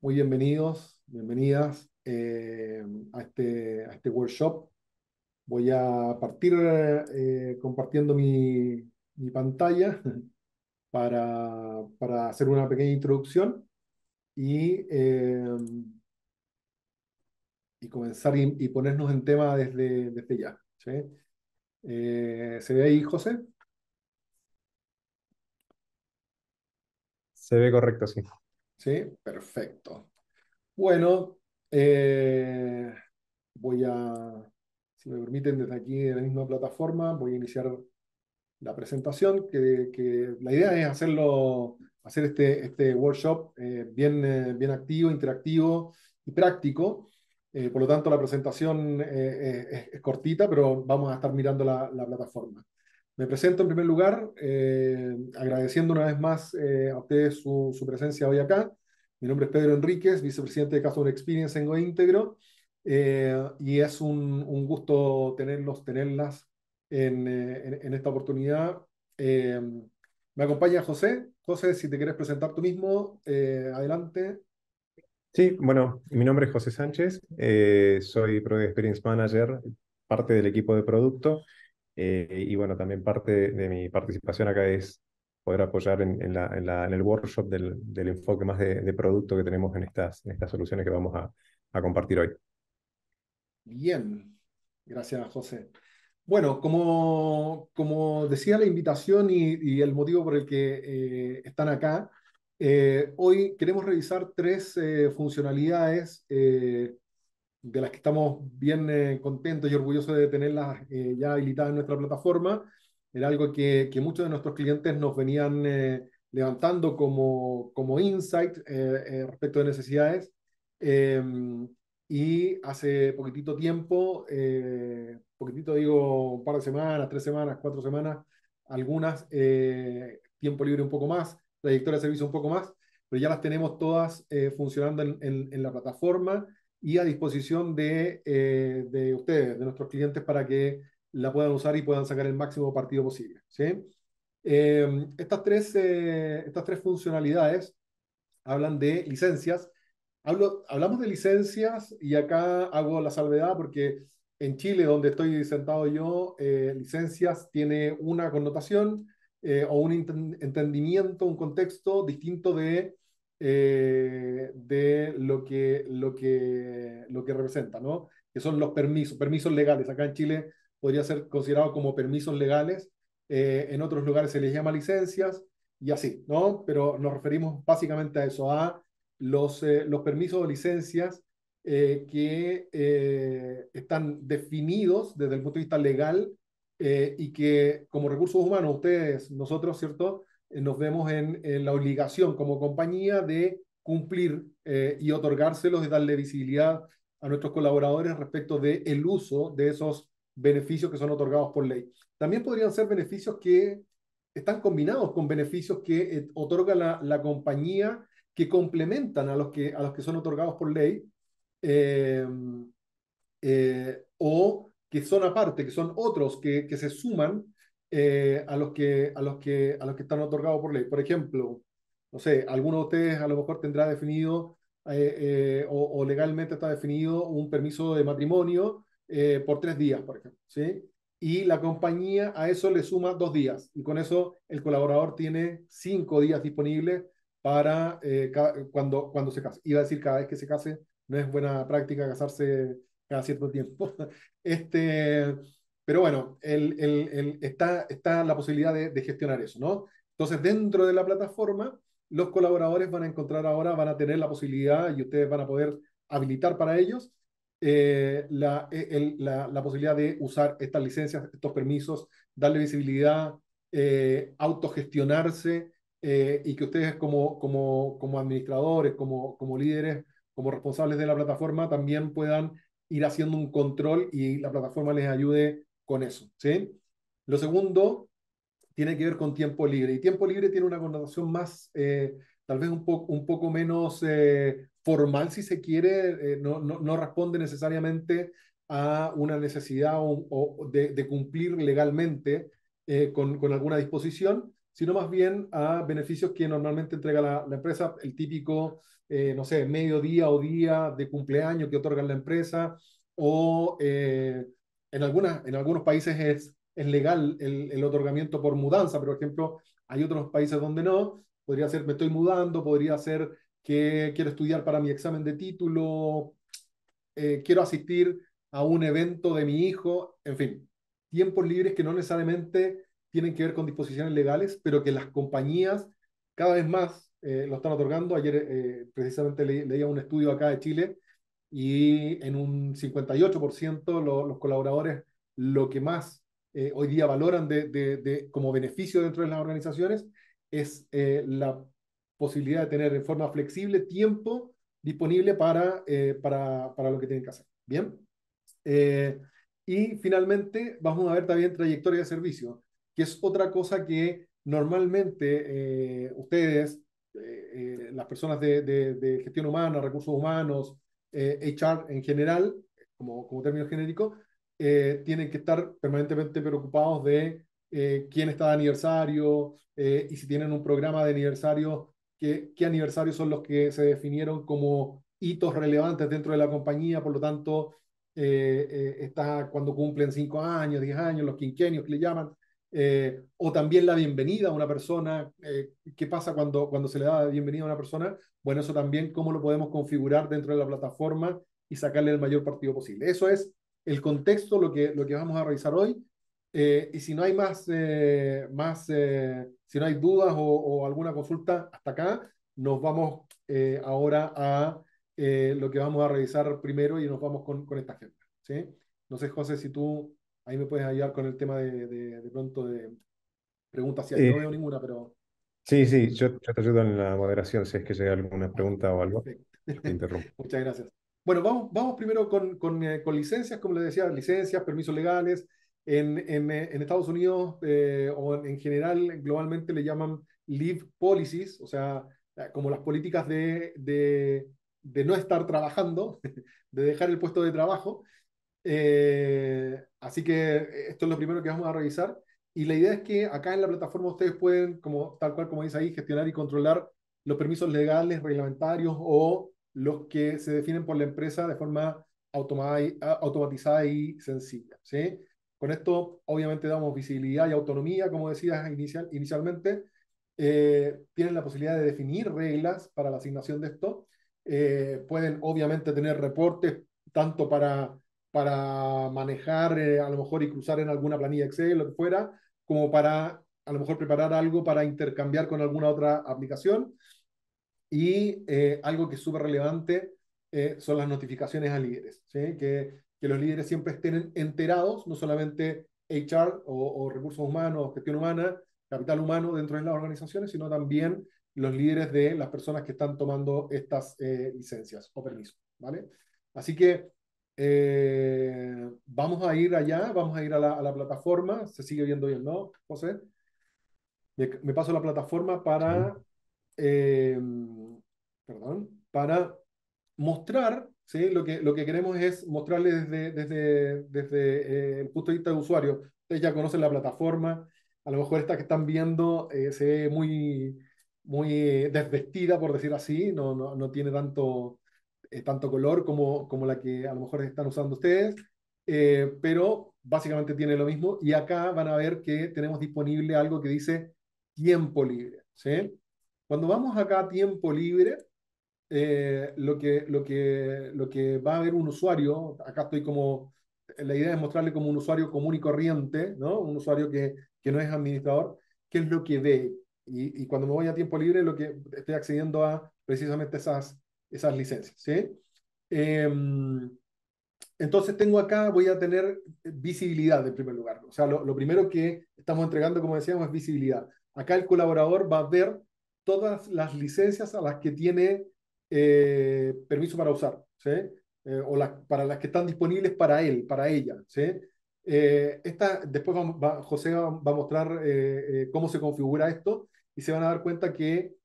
Muy bienvenidos, bienvenidas eh, a, este, este workshop. Voy a partir eh, compartiendo mi, pantalla para, hacer una pequeña introducción y, eh, y comenzar y, ponernos en tema desde, desde ya. ¿Se ve ahí, José? Se ve correcto, sí. Sí, perfecto. Bueno, eh, voy a, si me permiten, desde aquí en la misma plataforma, voy a iniciar la presentación, que, la idea es hacerlo, hacer este, este workshop eh, bien, eh, bien activo, interactivo y práctico. por lo tanto, la presentación es, cortita, pero vamos a estar mirando la plataforma. Me presento en primer lugar, eh, agradeciendo una vez más eh, a ustedes su, presencia hoy acá. Mi nombre es Pedro Enríquez, vicepresidente de Customer Experience en GoIntegro, eh, y es un, gusto tenerlos, tenerlas en, esta oportunidad. me acompaña José. José, si te quieres presentar tú mismo, adelante. Sí, bueno, mi nombre es José Sánchez, soy Product Experience Manager, parte del equipo de producto. Eh, y bueno, también parte de mi participación acá es poder apoyar en, el workshop del, enfoque más de, producto que tenemos en estas, estas soluciones que vamos a, compartir hoy. Bien, gracias José. Bueno, como, como decía la invitación y, el motivo por el que eh, están acá, eh, hoy queremos revisar tres funcionalidades de las que estamos bien eh, contentos y orgullosos de tenerlas eh, ya habilitadas en nuestra plataforma. Era algo que, muchos de nuestros clientes nos venían eh, levantando como, insight respecto de necesidades. Em, y hace poquitito tiempo, poquitito digo un par de semanas, tres semanas, cuatro semanas, algunas, tiempo libre un poco más, trayectoria de servicio un poco más, pero ya las tenemos todas funcionando en la plataforma y a disposición de, eh, de ustedes, de nuestros clientes, para que la puedan usar y puedan sacar el máximo partido posible. ¿sí? Em, estas, tres, eh, estas tres funcionalidades hablan de licencias. Hablo, hablamos de licencias y acá hago la salvedad porque en Chile, donde estoy sentado yo, eh, licencias tiene una connotación o un entendimiento, un contexto distinto de eh, de lo que, lo, que, lo que representa, ¿no? Que son los permisos, permisos legales. Acá en Chile podría ser considerado como permisos legales, eh, en otros lugares se les llama licencias y así, ¿no? Pero nos referimos básicamente a eso, a los, eh, los permisos o licencias que están definidos desde el punto de vista legal y que como recursos humanos, ustedes, nosotros, ¿cierto? Eh, nos vemos en, la obligación como compañía de cumplir eh, y otorgárselos y darle visibilidad a nuestros colaboradores respecto del el uso de esos beneficios que son otorgados por ley. También podrían ser beneficios que están combinados con beneficios que eh, otorga la, la, compañía que complementan a los que, a los que son otorgados por ley em, o que son aparte, que son otros que, que se suman eh, a, los que, a, los que, a los que están otorgados por ley. Por ejemplo, no sé, alguno de ustedes a lo mejor tendrá definido eh, eh, o, legalmente está definido un permiso de matrimonio por tres días, por ejemplo, ¿sí? Y la compañía a eso le suma dos días y con eso el colaborador tiene cinco días disponibles para cuando, cuando se case. Iba a decir cada vez que se case, no es buena práctica casarse cada cierto tiempo. Este, pero bueno, el, el, está, está, la posibilidad de, gestionar eso, ¿no? Entonces, dentro de la plataforma, los colaboradores van a encontrar ahora, van a tener la posibilidad y ustedes van a poder habilitar para ellos eh, eh, la, la, posibilidad de usar estas licencias, estos permisos, darle visibilidad, eh, autogestionarse y que ustedes como, como, como administradores, como, como líderes, como responsables de la plataforma, también puedan ir haciendo un control y la plataforma les ayude con eso. ¿sí? Lo segundo tiene que ver con tiempo libre. Y tiempo libre tiene una connotación más, eh, tal vez un, poco un poco menos eh, formal, si se quiere. Eh, no, no, no, responde necesariamente a una necesidad o, de, cumplir legalmente con, con, alguna disposición, sino más bien a beneficios que normalmente entrega la, empresa, el típico, no sé, mediodía o día de cumpleaños que otorga la empresa, o eh, en, algunas, en algunos países es, legal el, otorgamiento por mudanza, pero por ejemplo, hay otros países donde no. Podría ser, me estoy mudando, podría ser que quiero estudiar para mi examen de título, eh, quiero asistir a un evento de mi hijo, en fin, tiempos libres que no necesariamente tienen que ver con disposiciones legales, pero que las compañías cada vez más eh, lo están otorgando. Ayer eh, precisamente leía un estudio acá de Chile y en un 58% los colaboradores lo que más eh, hoy día valoran de, como beneficio dentro de las organizaciones es eh, la posibilidad de tener en forma flexible tiempo disponible eh, para, para, lo que tienen que hacer. Bien. y finalmente vamos a ver también trayectoria de servicio, que es otra cosa que normalmente ustedes, las personas de, de gestión humana, recursos humanos, eh, HR en general, como, como término genérico, eh, tienen que estar permanentemente preocupados de eh, quién está de aniversario eh, y si tienen un programa de aniversario, qué, qué aniversarios son los que se definieron como hitos relevantes dentro de la compañía, por lo tanto, está cuando cumplen cinco años, diez años, los quinquenios que le llaman, eh, o también la bienvenida a una persona. Eh, ¿Qué pasa cuando, cuando se le da bienvenida a una persona? Bueno, eso también, ¿cómo lo podemos configurar dentro de la plataforma y sacarle el mayor partido posible? Eso es el contexto, lo que, lo que vamos a revisar hoy. Eh, y si no hay más, más si no hay dudas o, alguna consulta hasta acá, nos vamos ahora a lo que vamos a revisar primero y nos vamos con, con esta agenda. ¿sí? No sé, José, si tú ahí me puedes ayudar con el tema de, pronto de preguntas, eh, no veo ninguna, pero... Sí, sí, yo, te ayudo en la moderación si es que llega alguna pregunta o algo. te interrumpo. Muchas gracias. Bueno, vamos, vamos primero con, con, eh, licencias, como les decía, licencias, permisos legales. En, en, eh, en Estados Unidos o en general, globalmente le llaman leave policies, o sea, como las políticas de, de, de no estar trabajando, de dejar el puesto de trabajo. Eh, así que esto es lo primero que vamos a revisar. Y la idea es que acá en la plataforma ustedes pueden, como, tal cual como dice ahí, gestionar y controlar los permisos legales, reglamentarios o los que se definen por la empresa de forma automatizada y sencilla. ¿sí? Con esto, obviamente, damos visibilidad y autonomía, como decías inicial, inicialmente. Eh, tienen la posibilidad de definir reglas para la asignación de esto. Eh, pueden, obviamente, tener reportes tanto para para manejar eh, a lo mejor y cruzar en alguna planilla Excel, lo que fuera, como para a lo mejor preparar algo para intercambiar con alguna otra aplicación. Y eh, algo que es súper relevante eh, son las notificaciones a líderes, que, que, los líderes siempre estén enterados, no solamente HR o, recursos humanos, gestión humana, capital humano dentro de las organizaciones, sino también los líderes de las personas que están tomando estas licencias o permisos. ¿vale? Así que eh, vamos a ir allá, vamos a ir a la, plataforma. ¿Se sigue viendo bien, no, José? Me, paso la plataforma para, eh, perdón, para mostrar, ¿sí? lo, que, lo que queremos es mostrarles desde, desde, eh, el punto de vista de usuario. Ustedes ya conocen la plataforma, a lo mejor esta que están viendo se ve muy, muy desvestida, por decir así, no, no, no tiene tanto eh, tanto color como, como la que a lo mejor están usando ustedes, eh, pero básicamente tiene lo mismo. Y acá van a ver que tenemos disponible algo que dice tiempo libre. ¿sí? Cuando vamos acá a tiempo libre, eh, lo, que, lo, que, lo que va a ver un usuario, acá estoy como, la idea es mostrarle como un usuario común y corriente, ¿no? un usuario que, que no es administrador, qué es lo que ve. Y, y cuando me voy a tiempo libre, lo que estoy accediendo a precisamente esas esas licencias. Em, entonces tengo acá, voy a tener visibilidad en primer lugar. O sea, lo, primero que estamos entregando, como decíamos, es visibilidad. Acá el colaborador va a ver todas las licencias a las que tiene eh, permiso para usar, eh, o la, para las que están disponibles para él, para ella, ¿sí? Eh, esta, después José va a mostrar cómo se configura esto y se van a dar cuenta que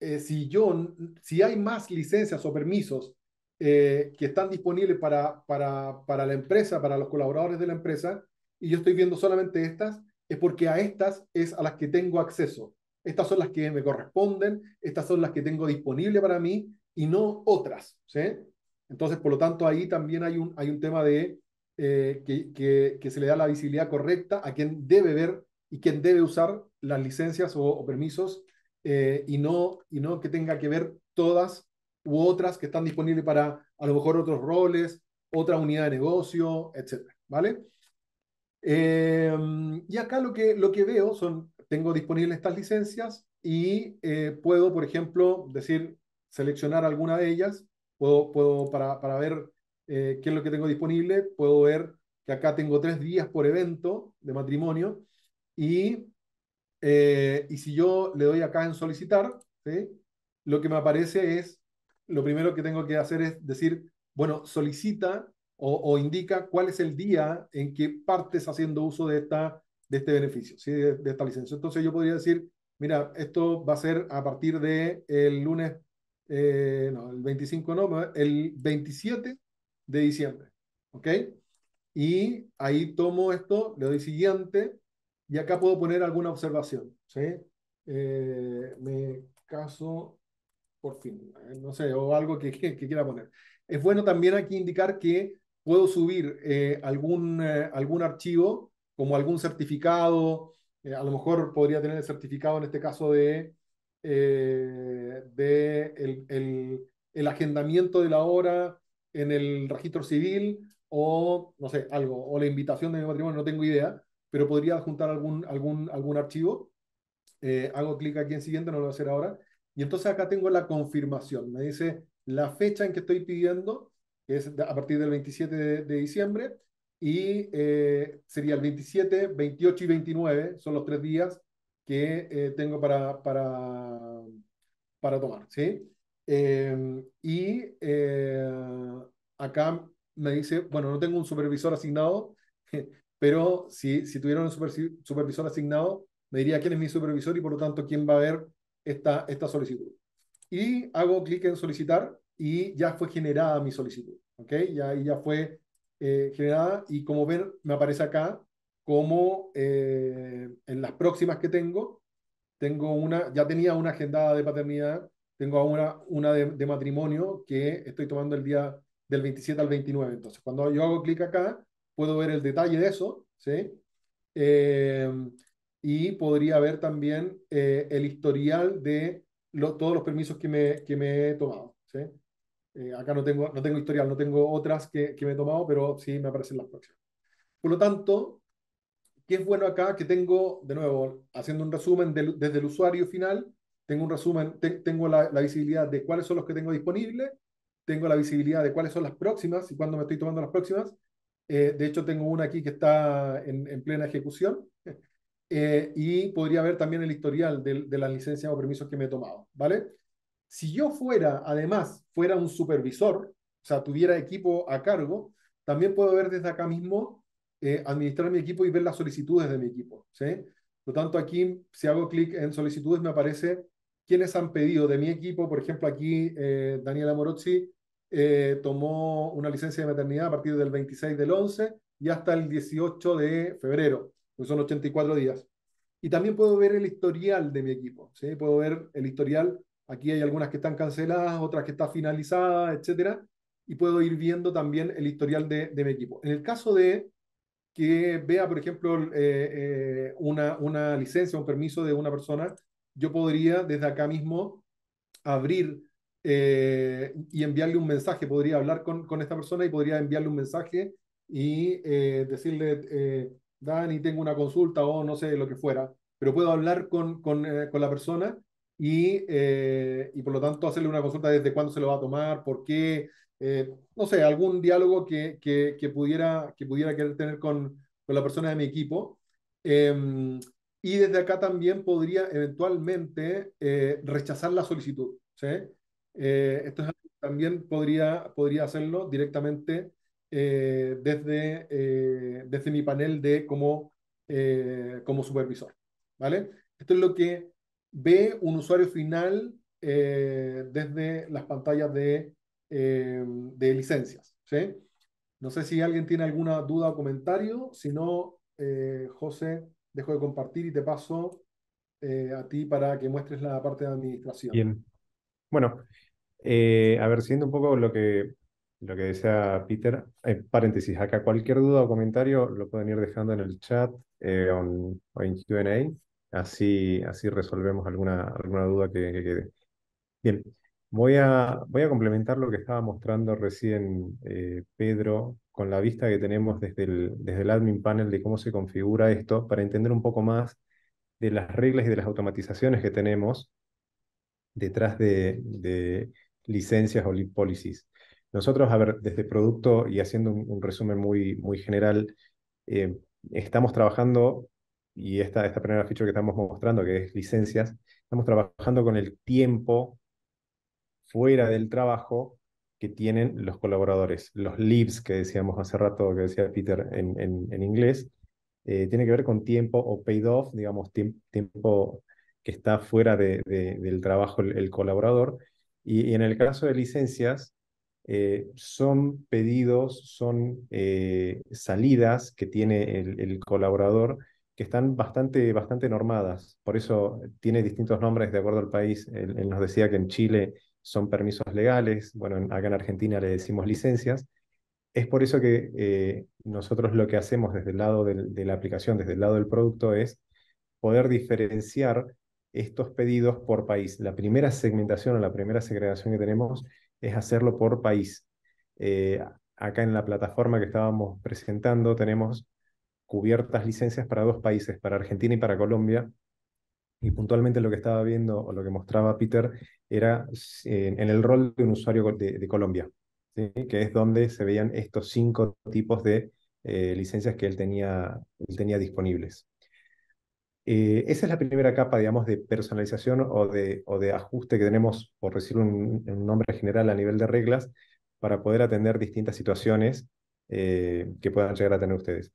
eh, si, yo, si hay más licencias o permisos eh, que están disponibles para, para, para la empresa, para los colaboradores de la empresa, y yo estoy viendo solamente estas, es porque a estas es a las que tengo acceso. Estas son las que me corresponden, estas son las que tengo disponible para mí y no otras. Entonces, por lo tanto, ahí también hay un, hay un tema de eh, que, que, se le da la visibilidad correcta a quien debe ver y quien debe usar las licencias o permisos eh, y, no, y no que tenga que ver todas u otras que están disponibles para a lo mejor otros roles, otra unidad de negocio, etcétera, ¿vale? Em, y acá lo que, lo que veo son, tengo disponibles estas licencias y eh, puedo, por ejemplo, decir, seleccionar alguna de ellas, puedo, puedo para, para ver eh, qué es lo que tengo disponible, puedo ver que acá tengo tres días por evento de matrimonio y eh, y si yo le doy acá en solicitar, lo que me aparece es, lo primero que tengo que hacer es decir, bueno, solicita o, indica cuál es el día en que partes haciendo uso de, esta, de este beneficio, de, esta licencia. Entonces yo podría decir, mira, esto va a ser a partir de el lunes, eh, no, el 25 no, el 27 de diciembre, ¿ok? Y ahí tomo esto, le doy siguiente, y acá puedo poner alguna observación. ¿sí? Eh, me caso por fin, eh, no sé, o algo que, quiera poner. Es bueno también aquí indicar que puedo subir eh, algún, algún archivo, como algún certificado, a lo mejor podría tener el certificado en este caso de, de el, el agendamiento de la hora en el registro civil o, no sé, algo, o la invitación de mi matrimonio, no tengo idea pero podría adjuntar algún, algún, algún archivo. Eh, hago clic aquí en siguiente, no lo voy a hacer ahora. Y entonces acá tengo la confirmación. Me dice la fecha en que estoy pidiendo, que es a partir del 27 de, diciembre, y eh, sería el 27, 28 y 29, son los tres días que eh, tengo para, para, para tomar. ¿sí? Em, y acá me dice, bueno, no tengo un supervisor asignado, pero si, si tuviera un supervisor asignado, me diría quién es mi supervisor y por lo tanto quién va a ver esta, esta solicitud. Y hago clic en solicitar y ya fue generada mi solicitud. ¿Ok? Ya, ya fue eh, generada y como ven, me aparece acá como eh, en las próximas que tengo, tengo una, ya tenía una agendada de paternidad, tengo ahora una, una de, de matrimonio que estoy tomando el día del 27 al 29. Entonces, cuando yo hago clic acá, puedo ver el detalle de eso, ¿sí? Eh, y podría ver también eh, el historial de todos los permisos que me, que me he tomado, ¿sí? Eh, acá no tengo, no tengo historial, no tengo otras que, que me he tomado, pero sí me aparecen las próximas. Por lo tanto, ¿qué es bueno acá? Que tengo, de nuevo, haciendo un resumen desde el usuario final, tengo un resumen, tengo la visibilidad de cuáles son los que tengo disponibles, tengo la visibilidad de cuáles son las próximas y cuándo me estoy tomando las próximas, eh, de hecho, tengo una aquí que está en, plena ejecución. Eh, y podría ver también el historial de, las licencias o permisos que me he tomado, ¿vale? Si yo fuera, además, fuera un supervisor, o sea, tuviera equipo a cargo, también puedo ver desde acá mismo, eh, administrar mi equipo y ver las solicitudes de mi equipo, ¿sí? Por lo tanto, aquí, si hago clic en solicitudes, me aparece quiénes han pedido de mi equipo, por ejemplo, aquí eh, Daniela Morozzi eh, tomó una licencia de maternidad a partir del 26 del 11 y hasta el 18 de febrero, que son 84 días. Y también puedo ver el historial de mi equipo, ¿sí? puedo ver el historial, aquí hay algunas que están canceladas, otras que están finalizadas, etcétera, y puedo ir viendo también el historial de, mi equipo. En el caso de que vea, por ejemplo, eh, eh, una, una licencia, un permiso de una persona, yo podría desde acá mismo abrir eh, y enviarle un mensaje. Podría hablar con, con, esta persona y podría enviarle un mensaje y eh, decirle, eh, Dani, tengo una consulta o no sé, lo que fuera, pero puedo hablar con, con, eh, con la persona y, y por lo tanto hacerle una consulta desde cuándo se lo va a tomar, por qué, no sé, algún diálogo que, que, que, pudiera, que pudiera querer tener con, con la persona de mi equipo. Em, y desde acá también podría eventualmente rechazar la solicitud. ¿sí? Eh, Esto también podría, podría hacerlo directamente eh, desde, eh, desde mi panel de como, como supervisor. ¿vale? Esto es lo que ve un usuario final desde las pantallas de, licencias. No sé si alguien tiene alguna duda o comentario. Si no, José, dejo de compartir y te paso a ti para que muestres la parte de administración. Bien. Bueno, eh, a ver, siendo un poco lo que, lo que decía Peter, En eh, paréntesis, acá cualquier duda o comentario lo pueden ir dejando en el chat eh, o en QA, así, así resolvemos alguna, alguna duda que, quede. Bien, voy a, voy a complementar lo que estaba mostrando recién Pedro con la vista que tenemos desde el, desde el admin panel de cómo se configura esto para entender un poco más de las reglas y de las automatizaciones que tenemos detrás de licencias o lead policies. Nosotros, a ver, desde producto y haciendo un, resumen muy, muy general, eh, estamos trabajando, y esta, esta primera feature que estamos mostrando, que es licencias, estamos trabajando con el tiempo fuera del trabajo que tienen los colaboradores. Los leaves que decíamos hace rato, que decía Peter en, en, inglés, eh, tiene que ver con tiempo o paid off, digamos, tiempo que está fuera de, del trabajo el, colaborador, y, en el caso de licencias, eh, son pedidos, son eh, salidas que tiene el, colaborador que están bastante, bastante normadas. Por eso tiene distintos nombres de acuerdo al país. Él, nos decía que en Chile son permisos legales, bueno, acá en Argentina le decimos licencias. Es por eso que eh, nosotros lo que hacemos desde el lado de la aplicación, desde el lado del producto, es poder diferenciar estos pedidos por país. La primera segmentación o la primera segregación que tenemos es hacerlo por país. Eh, acá en la plataforma que estábamos presentando tenemos cubiertas licencias para dos países, para Argentina y para Colombia. Y puntualmente lo que estaba viendo o lo que mostraba Peter era eh, en el rol de un usuario de, Colombia, que es donde se veían estos cinco tipos de eh, licencias que él tenía, él tenía disponibles. Eh, esa es la primera capa, digamos, de personalización o de, ajuste que tenemos, por decir un, nombre general a nivel de reglas, para poder atender distintas situaciones eh, que puedan llegar a tener ustedes.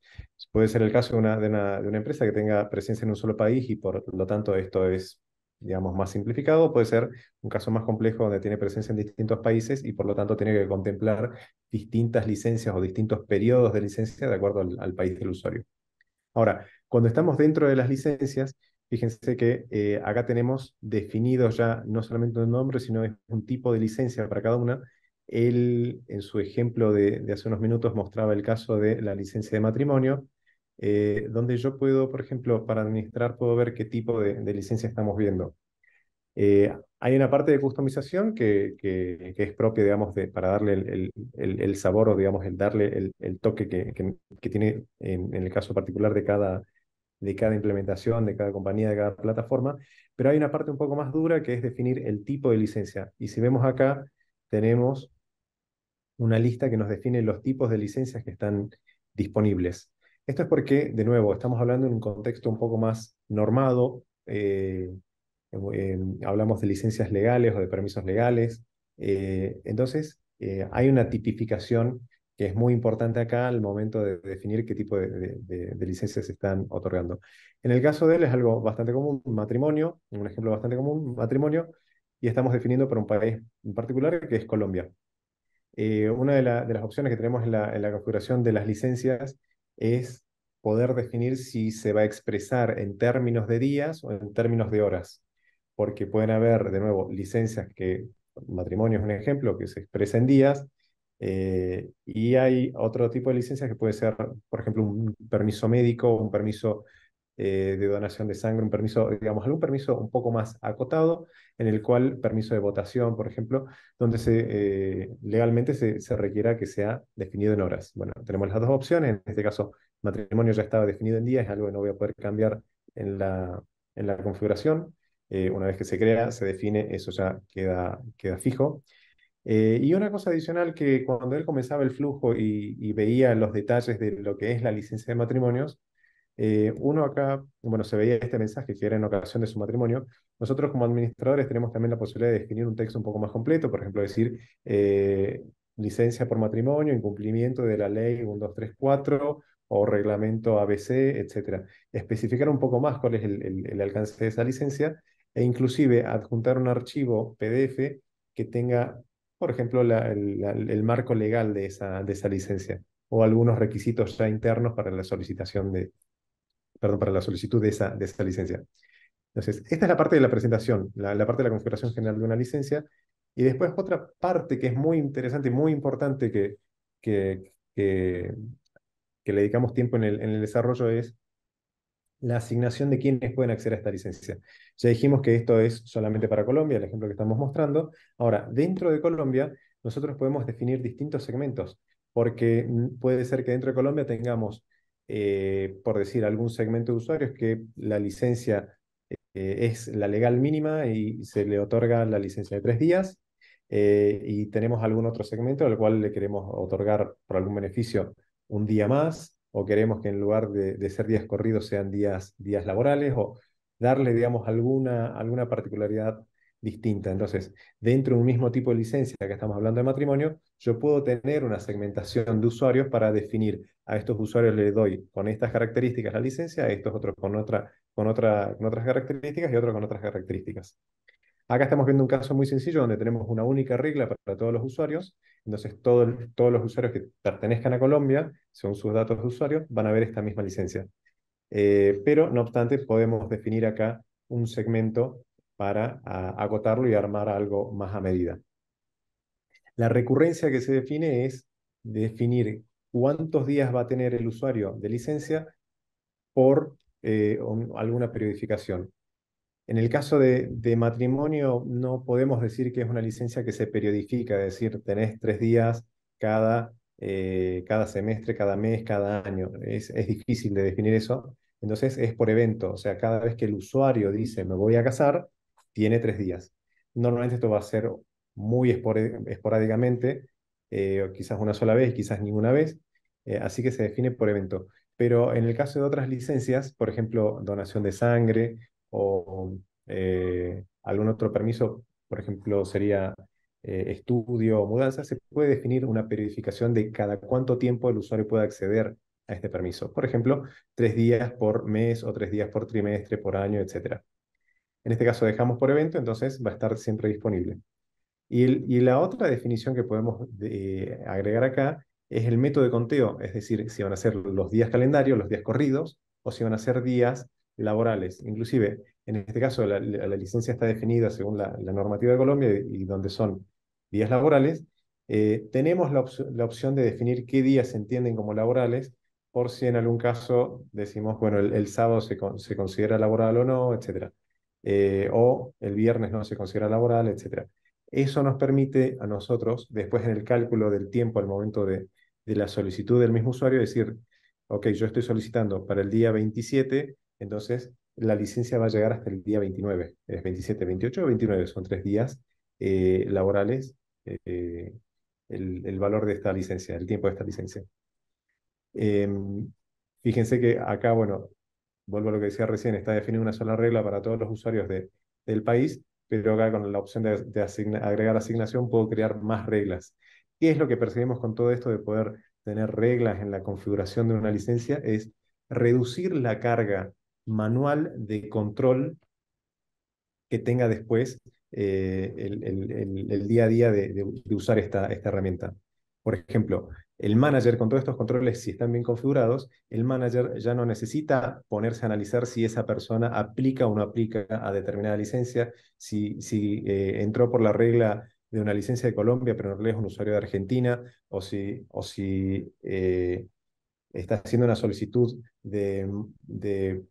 Puede ser el caso de una, empresa que tenga presencia en un solo país y por lo tanto esto es digamos, más simplificado, puede ser un caso más complejo donde tiene presencia en distintos países y por lo tanto tiene que contemplar distintas licencias o distintos periodos de licencia de acuerdo al país del usuario. Ahora, cuando estamos dentro de las licencias, fíjense que eh, acá tenemos definidos ya no solamente un nombre, sino un tipo de licencia para cada una. Él, en su ejemplo de, hace unos minutos, mostraba el caso de la licencia de matrimonio, eh, donde yo puedo, por ejemplo, para administrar, puedo ver qué tipo de, licencia estamos viendo. Eh, hay una parte de customización que, es propia, digamos, para darle el, sabor o, digamos, el darle el, toque que, tiene en, el caso particular de cada, implementación, de cada compañía, de cada plataforma. Pero hay una parte un poco más dura que es definir el tipo de licencia. Y si vemos acá, tenemos una lista que nos define los tipos de licencias que están disponibles. Esto es porque, de nuevo, estamos hablando en un contexto un poco más normado, eh, Em, hablamos de licencias legales o de permisos legales. Eh, entonces, eh, hay una tipificación que es muy importante acá al momento de, definir qué tipo de, licencias se están otorgando. En el caso de él es algo bastante común, matrimonio, un ejemplo bastante común, matrimonio, y estamos definiendo para un país en particular que es Colombia. Eh, una de, las opciones que tenemos en la configuración de las licencias es poder definir si se va a expresar en términos de días o en términos de horas porque pueden haber, de nuevo, licencias que, matrimonio es un ejemplo, que se expresa en días, eh, y hay otro tipo de licencias que puede ser, por ejemplo, un permiso médico, un permiso eh, de donación de sangre, un permiso, digamos, algún permiso un poco más acotado, en el cual permiso de votación, por ejemplo, donde se, eh, legalmente se, se, requiera que sea definido en horas. Bueno, tenemos las dos opciones, en este caso, matrimonio ya estaba definido en días, es algo que no voy a poder cambiar en la, en la configuración. Eh, una vez que se crea, se define, eso ya queda, queda fijo. Eh, y una cosa adicional que cuando él comenzaba el flujo y, veía los detalles de lo que es la licencia de matrimonios, eh, uno acá, bueno, se veía este mensaje que era en ocasión de su matrimonio. Nosotros como administradores tenemos también la posibilidad de definir un texto un poco más completo, por ejemplo, decir licencia por matrimonio, incumplimiento de la ley 1234 o reglamento ABC, etc. Especificar un poco más cuál es el alcance de esa licencia e inclusive adjuntar un archivo PDF que tenga, por ejemplo, el, marco legal de esa, de esa licencia o algunos requisitos ya internos para la de, para la solicitud de esa, de esa licencia. Entonces, esta es la parte de la presentación, la, parte de la configuración general de una licencia. Y después otra parte que es muy interesante y muy importante que, que, que, que le dedicamos tiempo en el, en el desarrollo es la asignación de quienes pueden acceder a esta licencia. Ya dijimos que esto es solamente para Colombia, el ejemplo que estamos mostrando. Ahora, dentro de Colombia, nosotros podemos definir distintos segmentos, porque puede ser que dentro de Colombia tengamos, eh, por decir, algún segmento de usuarios que la licencia eh, es la legal mínima y se le otorga la licencia de tres días, eh, y tenemos algún otro segmento al cual le queremos otorgar por algún beneficio un día más, o queremos que en lugar de, ser días corridos sean días, días laborales o darle, digamos, alguna, alguna particularidad distinta. Entonces, dentro de un mismo tipo de licencia que estamos hablando de matrimonio, yo puedo tener una segmentación de usuarios para definir a estos usuarios le doy con estas características la licencia, a estos otros con, otra, con, otra, con otras características y otros con otras características. Acá estamos viendo un caso muy sencillo donde tenemos una única regla para todos los usuarios entonces, todos los usuarios que pertenezcan a Colombia, según sus datos de usuario, van a ver esta misma licencia. Eh, pero, no obstante, podemos definir acá un segmento para agotarlo acotarlo y armar algo más a medida. La recurrencia que se define es definir cuántos días va a tener el usuario de licencia por eh, alguna periodificación. En el caso de, matrimonio, no podemos decir que es una licencia que se periodifica, es decir, tenés tres días cada, eh, cada semestre, cada mes, cada año. Es, difícil de definir eso. Entonces es por evento, o sea, cada vez que el usuario dice me voy a casar, tiene tres días. Normalmente esto va a ser muy esporádicamente, eh, quizás una sola vez, quizás ninguna vez, eh, así que se define por evento. Pero en el caso de otras licencias, por ejemplo, donación de sangre o eh, algún otro permiso, por ejemplo, sería eh, estudio o mudanza, se puede definir una periodificación de cada cuánto tiempo el usuario puede acceder a este permiso. Por ejemplo, tres días por mes o tres días por trimestre, por año, etc. En este caso dejamos por evento, entonces va a estar siempre disponible. Y, la otra definición que podemos eh, agregar acá es el método de conteo, es decir, si van a ser los días calendario, los días corridos, o si van a ser días laborales. Inclusive, en este caso, la, licencia está definida según la, normativa de Colombia y, donde son días laborales. Eh, tenemos la, opción de definir qué días se entienden como laborales, por si en algún caso decimos, bueno, el, sábado se, considera laboral o no, etc. Eh, o el viernes no se considera laboral, etc. Eso nos permite a nosotros, después en el cálculo del tiempo al momento de, de la solicitud del mismo usuario, decir, ok, yo estoy solicitando para el día 27 entonces, la licencia va a llegar hasta el día 29, es 27, 28 o 29, son tres días eh, laborales eh, el, valor de esta licencia, el tiempo de esta licencia. Em, fíjense que acá, bueno, vuelvo a lo que decía recién, está definida una sola regla para todos los usuarios de, del país, pero acá con la opción de, agregar asignación puedo crear más reglas. ¿Qué es lo que percibimos con todo esto de poder tener reglas en la configuración de una licencia? Es reducir la carga manual de control que tenga después eh, el, día a día de, usar esta, esta herramienta. Por ejemplo, el manager, con todos estos controles, si están bien configurados, el manager ya no necesita ponerse a analizar si esa persona aplica o no aplica a determinada licencia, si, si eh, entró por la regla de una licencia de Colombia, pero no es un usuario de Argentina, o si, o si eh, está haciendo una solicitud de,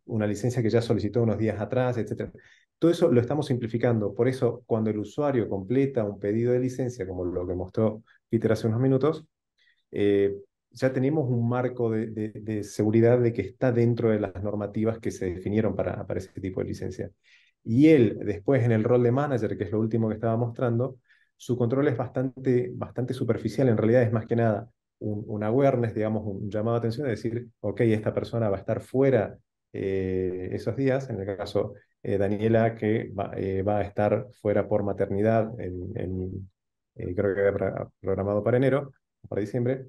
una licencia que ya solicitó unos días atrás, etc. Todo eso lo estamos simplificando. Por eso, cuando el usuario completa un pedido de licencia, como lo que mostró Peter hace unos minutos, eh, ya tenemos un marco de, seguridad de que está dentro de las normativas que se definieron para, para ese tipo de licencia. Y él, después en el rol de manager, que es lo último que estaba mostrando, su control es bastante, bastante superficial, en realidad es más que nada un, awareness, digamos, un llamado de atención de decir, ok, esta persona va a estar fuera eh, esos días, en el caso eh, Daniela, que va, eh, va, a estar fuera por maternidad, en, eh, creo que había programado para enero, para diciembre,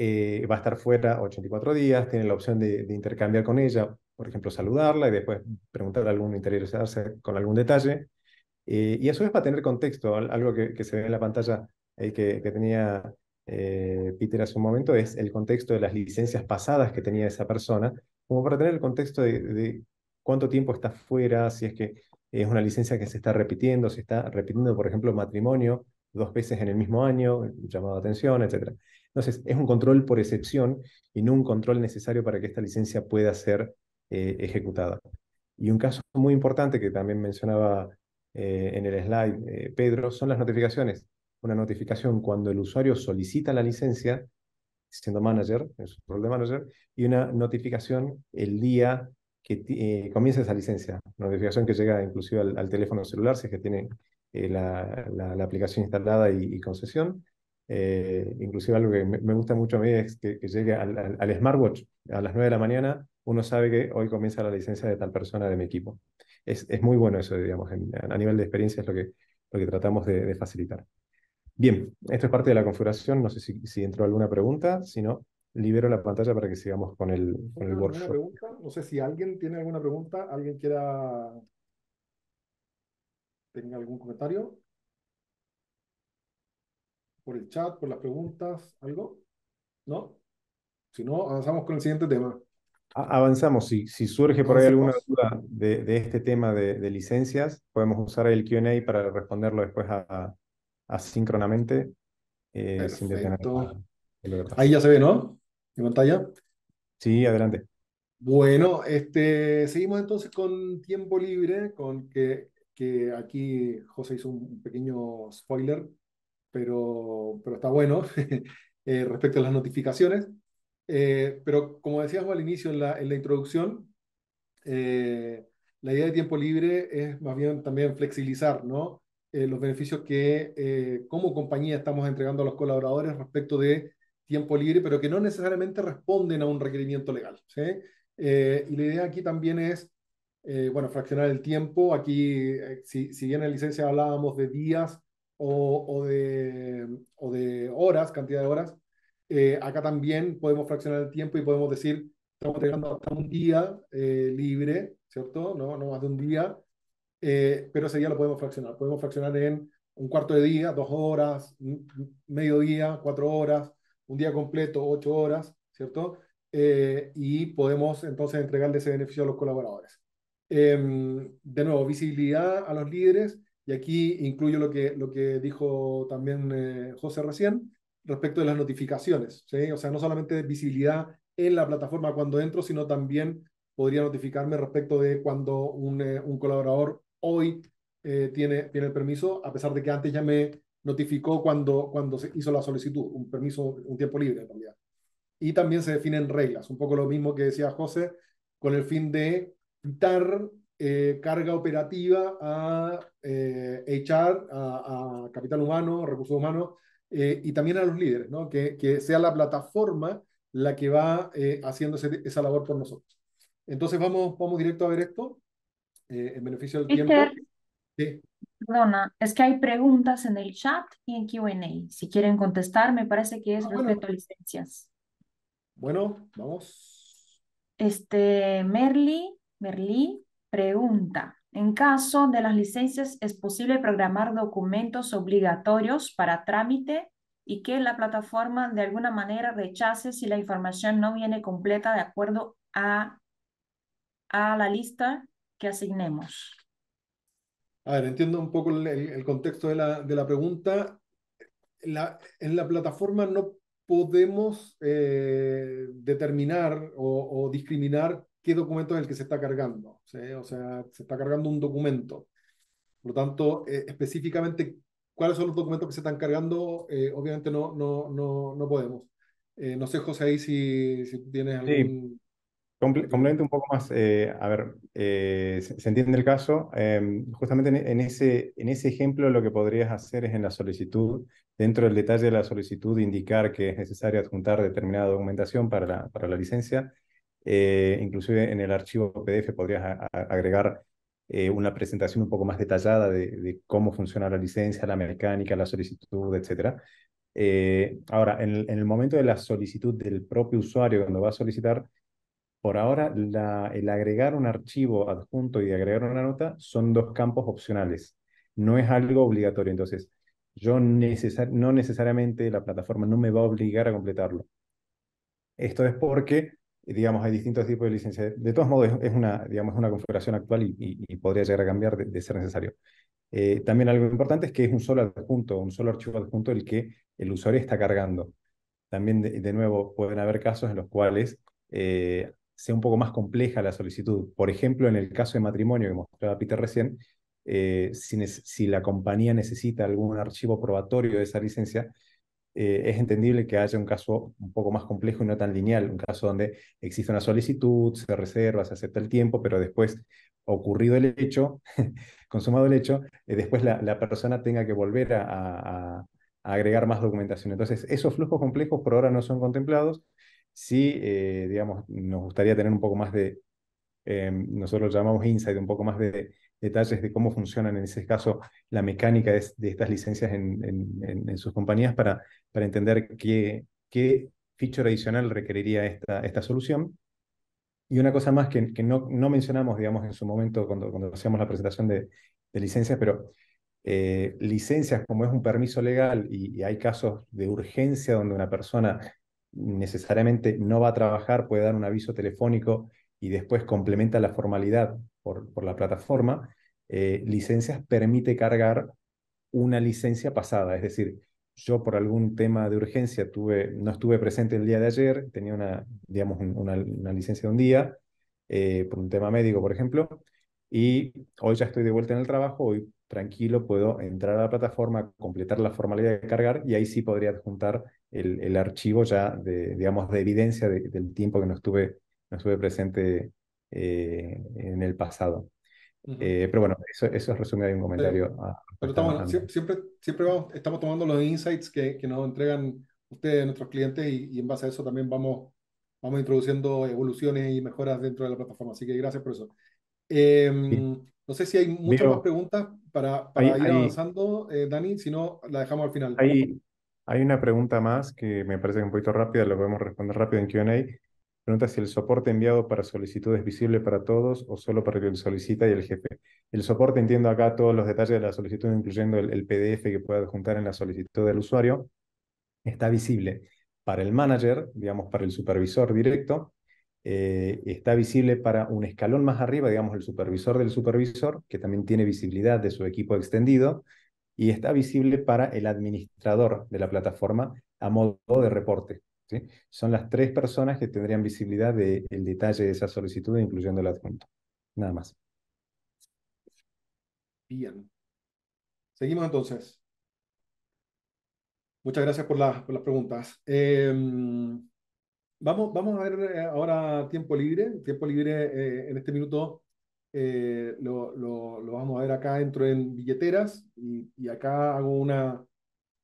va a estar fuera 84 días, tiene la opción de, intercambiar con ella, por ejemplo, saludarla y después preguntar algún interesarse con algún detalle. y eso es para tener contexto, algo que, se ve en la pantalla que, que, tenía eh, Peter hace un momento, es el contexto de las licencias pasadas que tenía esa persona, como para tener el contexto de, cuánto tiempo está fuera, si es que es una licencia que se está repitiendo, si está repitiendo, por ejemplo, matrimonio dos veces en el mismo año, llamado a atención, etc. Entonces, es un control por excepción y no un control necesario para que esta licencia pueda ser eh, ejecutada. Y un caso muy importante que también mencionaba eh, en el slide Pedro son las notificaciones una notificación cuando el usuario solicita la licencia, siendo manager, en su rol de manager, y una notificación el día que eh, comienza esa licencia, notificación que llega inclusive al, teléfono celular si es que tiene eh, la, aplicación instalada y, concesión. Eh, inclusive algo que me, gusta mucho a mí es que, llegue al, smartwatch a las 9 de la mañana, uno sabe que hoy comienza la licencia de tal persona de mi equipo. Es, es muy bueno eso, digamos, a nivel de experiencia es lo que, lo que tratamos de facilitar. Bien, esto es parte de la configuración. No sé si, entró alguna pregunta. Si no, libero la pantalla para que sigamos con el, con el workshop. No sé si alguien tiene alguna pregunta, alguien quiera... ¿Tenga algún comentario? ¿Por el chat, por las preguntas, algo? ¿No? Si no, avanzamos con el siguiente tema. avanzamos. Si, si surge por ahí alguna duda de, este tema de, de licencias, podemos usar el QA para responderlo después a, asíncronamente eh, Ahí ya se ve, ¿no? En pantalla. Sí, adelante. Bueno, este, seguimos entonces con tiempo libre, con que, que aquí José hizo un pequeño spoiler, pero, pero está bueno eh, respecto a las notificaciones. Eh, pero como decíamos al inicio en la, en la introducción, la idea de tiempo libre es más bien también flexibilizar, ¿no? Eh, los beneficios que eh, como compañía estamos entregando a los colaboradores respecto de tiempo libre, pero que no necesariamente responden a un requerimiento legal. ¿sí? Eh, y la idea aquí también es, bueno, fraccionar el tiempo. Aquí, si, si, bien en licencia hablábamos de días o, o, de, o de horas, cantidad de horas, acá también podemos fraccionar el tiempo y podemos decir, estamos entregando hasta un día libre, ¿cierto? No, no más de un día eh, pero ese día lo podemos fraccionar. Podemos fraccionar en un cuarto de día, dos horas, medio día, cuatro horas, un día completo, ocho horas, ¿cierto? Eh, y podemos entonces entregarle ese beneficio a los colaboradores. Em, de nuevo, visibilidad a los líderes, y aquí incluyo lo que, lo que dijo también eh, José recién, respecto de las notificaciones, ¿sí? O sea, no solamente visibilidad en la plataforma cuando entro, sino también podría notificarme respecto de cuando un, un colaborador hoy eh, tiene, tiene el permiso, a pesar de que antes ya me notificó cuando, cuando se hizo la solicitud, un permiso, un tiempo libre en realidad. Y también se definen reglas, un poco lo mismo que decía José, con el fin de quitar eh, carga operativa a eh, HR, a, capital humano, recursos humanos, eh, y también a los líderes, ¿no? que, que sea la plataforma la que va haciendo esa labor por nosotros. Entonces vamos, vamos directo a ver esto. Eh, en beneficio del tiempo. Sí. Perdona, es que hay preguntas en el chat y en Q&A. Si quieren contestar, me parece que es ah, respecto a licencias. Bueno, vamos. Este, Merly, Merly pregunta, en caso de las licencias, ¿es posible programar documentos obligatorios para trámite y que la plataforma de alguna manera rechace si la información no viene completa de acuerdo a, a la lista que asignemos. A ver, entiendo un poco el, contexto de la, de la pregunta. La, en la plataforma no podemos eh, determinar o, discriminar qué documento es el que se está cargando. O sea, se está cargando un documento. Por lo tanto, eh, específicamente cuáles son los documentos que se están cargando, eh, obviamente no, no, no, no podemos. no sé, José, ahí si, si tienes algún un poco más, eh, a ver, eh, se, entiende el caso. Em, justamente en, ese, en ese ejemplo lo que podrías hacer es en la solicitud, dentro del detalle de la solicitud, indicar que es necesario adjuntar determinada documentación para la, para la licencia. Eh, inclusive en el archivo PDF podrías agregar una presentación un poco más detallada de, cómo funciona la licencia, la mecánica, la solicitud, etc. ahora, en el momento de la solicitud del propio usuario, cuando va a solicitar, por ahora, el agregar un archivo adjunto y agregar una nota son dos campos opcionales. No es algo obligatorio. Entonces, yo no necesariamente la plataforma no me va a obligar a completarlo. Esto es porque, digamos, hay distintos tipos de licencias. De todos modos, es una, digamos, una configuración actual y, podría llegar a cambiar de, ser necesario. Eh, también algo importante es que es un solo adjunto, un solo archivo adjunto el que el usuario está cargando. También, de, nuevo, pueden haber casos en los cuales eh, sea un poco más compleja la solicitud. Por ejemplo, en el caso de matrimonio que mostraba Peter recién, eh, si, la compañía necesita algún archivo probatorio de esa licencia, eh, es entendible que haya un caso un poco más complejo y no tan lineal, un caso donde existe una solicitud, se reserva, se acepta el tiempo, pero después, ocurrido el hecho, consumado el hecho, eh, después la, persona tenga que volver a agregar más documentación. Entonces, esos flujos complejos por ahora no son contemplados sí, eh, digamos, nos gustaría tener un poco más de, em, nosotros lo llamamos insight, un poco más de detalles de cómo funcionan en ese caso la mecánica de, estas licencias en, sus compañías para, para entender qué, qué feature adicional requeriría esta, esta solución. Y una cosa más que, no, mencionamos, digamos, en su momento cuando, cuando hacíamos la presentación de, licencias, pero eh, licencias como es un permiso legal y, hay casos de urgencia donde una persona necesariamente no va a trabajar, puede dar un aviso telefónico y después complementa la formalidad por, por la plataforma, eh, licencias permite cargar una licencia pasada. Es decir, yo por algún tema de urgencia tuve, no estuve presente el día de ayer, tenía una, digamos, una, licencia de un día, eh, por un tema médico, por ejemplo, y hoy ya estoy de vuelta en el trabajo, hoy tranquilo, puedo entrar a la plataforma, completar la formalidad de cargar y ahí sí podría adjuntar el, el archivo ya, de, digamos, de evidencia del tiempo que no estuve, no estuve presente eh, en el pasado. Eh, pero bueno, eso, eso es resumido de un comentario. Eh, estamos, siempre, siempre estamos tomando los insights que, que nos entregan ustedes, nuestros clientes, y, en base a eso también vamos, vamos introduciendo evoluciones y mejoras dentro de la plataforma. Así que gracias por eso. Em, no sé si hay muchas más preguntas para, ir avanzando, eh, Dani, si no, la dejamos al final. Hay, una pregunta más que me parece un poquito rápida, la podemos responder rápido en QA. Pregunta si el soporte enviado para solicitud es visible para todos o solo para quien solicita y el jefe. El soporte entiendo acá todos los detalles de la solicitud, incluyendo el, el PDF que pueda adjuntar en la solicitud del usuario, está visible para el manager, digamos, para el supervisor directo, eh, está visible para un escalón más arriba, digamos, el supervisor del supervisor, que también tiene visibilidad de su equipo extendido, y está visible para el administrador de la plataforma a modo de reporte. ¿sí? Son las tres personas que tendrían visibilidad del detalle de esa solicitud, incluyendo el adjunto. Nada más. Bien. Seguimos entonces. Muchas gracias por, por las preguntas. Em, Vamos, a ver eh, ahora tiempo libre. Tiempo libre eh, en este minuto eh, lo, vamos a ver acá. dentro en billeteras y, acá hago una,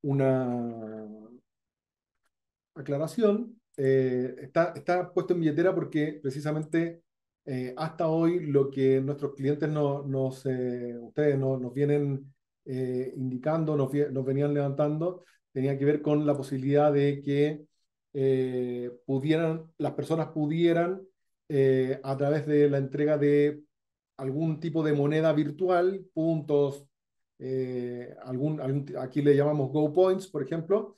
una aclaración. está, está puesto en billetera porque precisamente hasta hoy lo que nuestros clientes no, nos, ustedes nos vienen indicando, nos venían levantando, tenía que ver con la posibilidad de que eh, pudieran, las personas pudieran, eh, a través de la entrega de algún tipo de moneda virtual, puntos, eh, algún, aquí le llamamos Go Points, por ejemplo,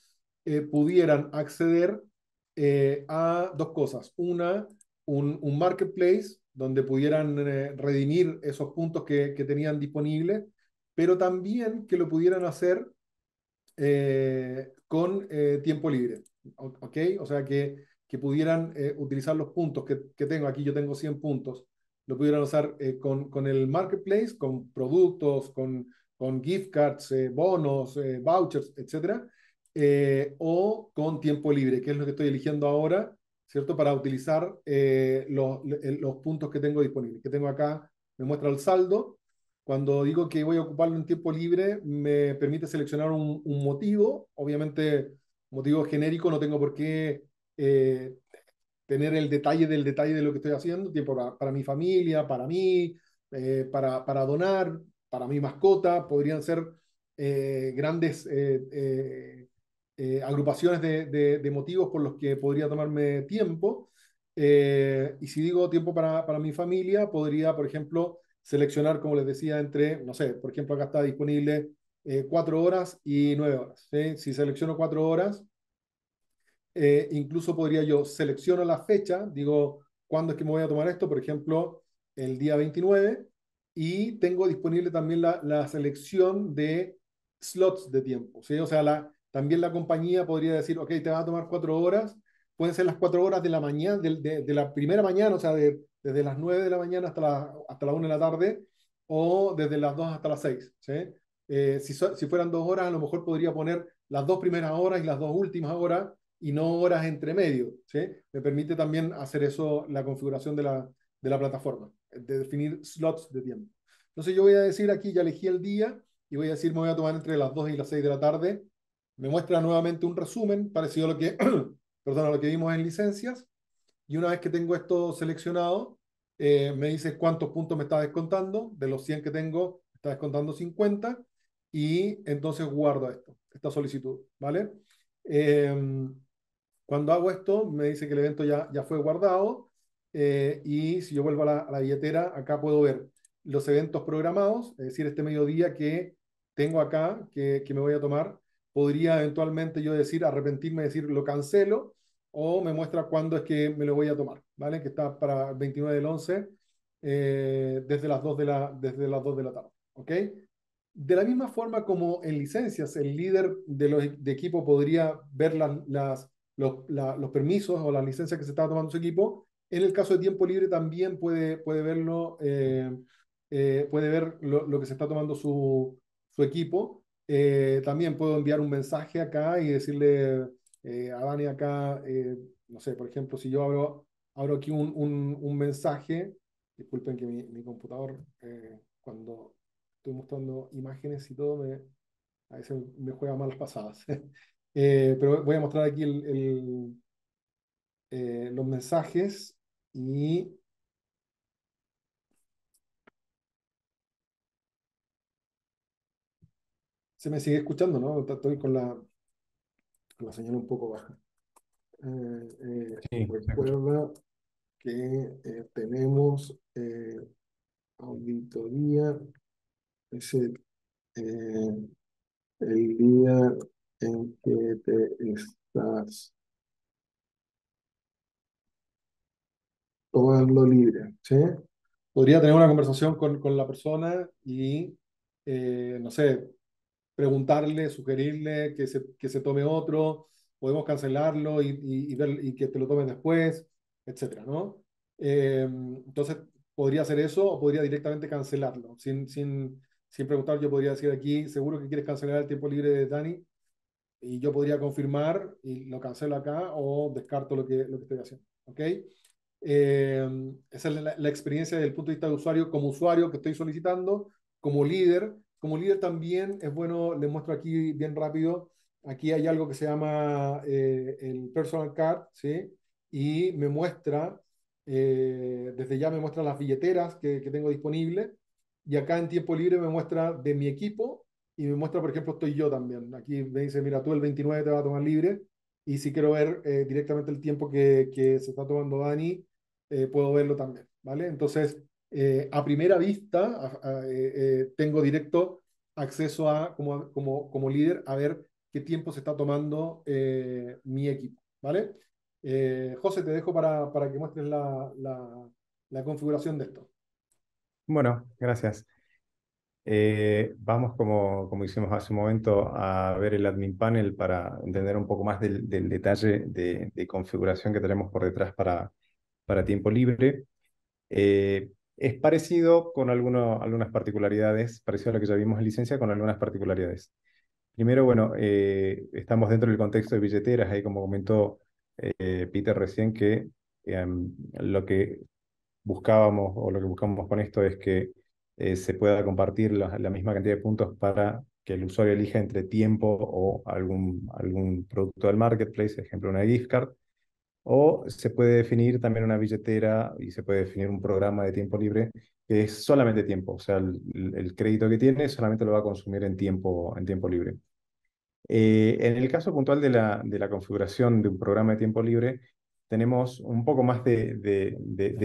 pudieran acceder a dos cosas. Una, un, marketplace donde pudieran redimir esos puntos que, que tenían disponibles, pero también que lo pudieran hacer con tiempo libre. ¿ok? O sea, que, que pudieran eh, utilizar los puntos que, que, tengo. Aquí yo tengo 100 puntos. Lo pudieran usar eh, con, con, el marketplace, con productos, con, con gift cards, eh, bonos, vouchers, etcétera, o con tiempo libre, que es lo que estoy eligiendo ahora, ¿cierto? Para utilizar los, los puntos que tengo disponibles. Que tengo acá, me muestra el saldo, cuando digo que voy a ocuparlo en tiempo libre, me permite seleccionar un, un motivo. Obviamente, motivo genérico, no tengo por qué eh, tener el detalle del detalle de lo que estoy haciendo, tiempo para, mi familia, para mí, eh, para, para donar, para mi mascota, podrían ser eh, grandes agrupaciones de, motivos por los que podría tomarme tiempo. y si digo tiempo para, para mi familia, podría, por ejemplo, seleccionar, como les decía, entre, no sé, por ejemplo, acá está disponible eh, cuatro horas y nueve horas. Si selecciono cuatro horas, eh, incluso podría yo selecciono la fecha, digo cuándo es que me voy a tomar esto, por ejemplo, el día 29, y tengo disponible también la, la selección de slots de tiempo. ¿sí? O sea, la, también la compañía podría decir, ok, te vas a tomar cuatro horas, pueden ser las cuatro horas de la mañana, de, de, de la primera mañana, o sea, de, desde las nueve de la mañana hasta, la, hasta las una de la tarde, o desde las dos hasta las seis, ¿sí? Eh, si, fueran dos horas, a lo mejor podría poner las dos primeras horas y las dos últimas horas y no horas entre medio. Me permite también hacer eso, la configuración de la, de la plataforma, de definir slots de tiempo. Entonces yo voy a decir aquí, ya elegí el día y voy a decir, me voy a tomar entre las 2 y las 6 de la tarde. Me muestra nuevamente un resumen parecido a lo que, perdón, lo que vimos en licencias. Y una vez que tengo esto seleccionado, eh, me dice cuántos puntos me está descontando. De los 100 que tengo, está descontando 50 y entonces guardo esto, esta solicitud, ¿vale? Em, cuando hago esto, me dice que el evento ya, ya fue guardado eh, y si yo vuelvo a la, billetera, acá puedo ver los eventos programados, es decir, este mediodía que tengo acá, que, me voy a tomar, podría eventualmente yo decir, arrepentirme, decir, lo cancelo o me muestra cuándo es que me lo voy a tomar, ¿vale? Que está para 29 del 11, eh, desde, las 2 de la, desde las 2 de la tarde, ¿ok? De la misma forma como en licencias, el líder de, equipo podría ver los, permisos o las licencias que se está tomando su equipo. En el caso de tiempo libre también puede, puede verlo, eh, eh, puede ver lo, que se está tomando su, equipo. Eh, también puedo enviar un mensaje acá y decirle a Dani acá, no sé, por ejemplo, si yo abro, abro aquí un, un, mensaje, disculpen que mi, mi computador cuando estoy mostrando imágenes y todo, me, a veces me juega las pasadas. Eh, pero voy a mostrar aquí eh, los mensajes y... Se me sigue escuchando, ¿no? Estoy con la, señal un poco baja. Eh, recuerda que tenemos auditoría es eh, el día en que te estás tomando libre, ¿sí? Podría tener una conversación con, la persona y, eh, no sé, preguntarle, sugerirle que se, que se tome otro, podemos cancelarlo y, y, que te lo tomen después, etcétera, ¿no? Eh, entonces, podría hacer eso o podría directamente cancelarlo sin, sin, sin preguntar, yo podría decir aquí, seguro que quieres cancelar el tiempo libre de Dani, y yo podría confirmar y lo cancelo acá o descarto lo que, lo que estoy haciendo. ¿Ok? Em, esa es la, experiencia desde el punto de vista de usuario, como usuario que estoy solicitando, como líder. Como líder también es bueno, les muestro aquí bien rápido, aquí hay algo que se llama eh, el personal card, ¿sí? Y me muestra, eh, desde ya me muestra las billeteras que, que tengo disponibles y acá en tiempo libre me muestra de mi equipo y me muestra, por ejemplo, estoy yo también. Aquí me dice, mira, tú el 29 te vas a tomar libre y si quiero ver eh, directamente el tiempo que, se está tomando Dani, eh, puedo verlo también, ¿vale? Entonces, eh, a primera vista, tengo directo acceso a como, como, como líder a ver qué tiempo se está tomando mi equipo, ¿vale? José, te dejo para, para que muestres la configuración de esto. Bueno, gracias. Eh, vamos, como, como hicimos hace un momento, a ver el admin panel para entender un poco más del, detalle de, configuración que tenemos por detrás para, para tiempo libre. Eh, es parecido con algunas particularidades, parecido a lo que ya vimos en licencia, con algunas particularidades. Primero, bueno, eh, estamos dentro del contexto de billeteras, ahí como comentó Peter recién, que em, lo que buscábamos o lo que buscamos con esto es que eh, se pueda compartir la, misma cantidad de puntos para que el usuario elija entre tiempo o algún, algún producto del marketplace, ejemplo una gift card, o se puede definir también una billetera y se puede definir un programa de tiempo libre que es solamente tiempo, o sea, el, crédito que tiene solamente lo va a consumir en tiempo, en tiempo libre. Eh, en el caso puntual de la, de la configuración de un programa de tiempo libre, tenemos un poco más de,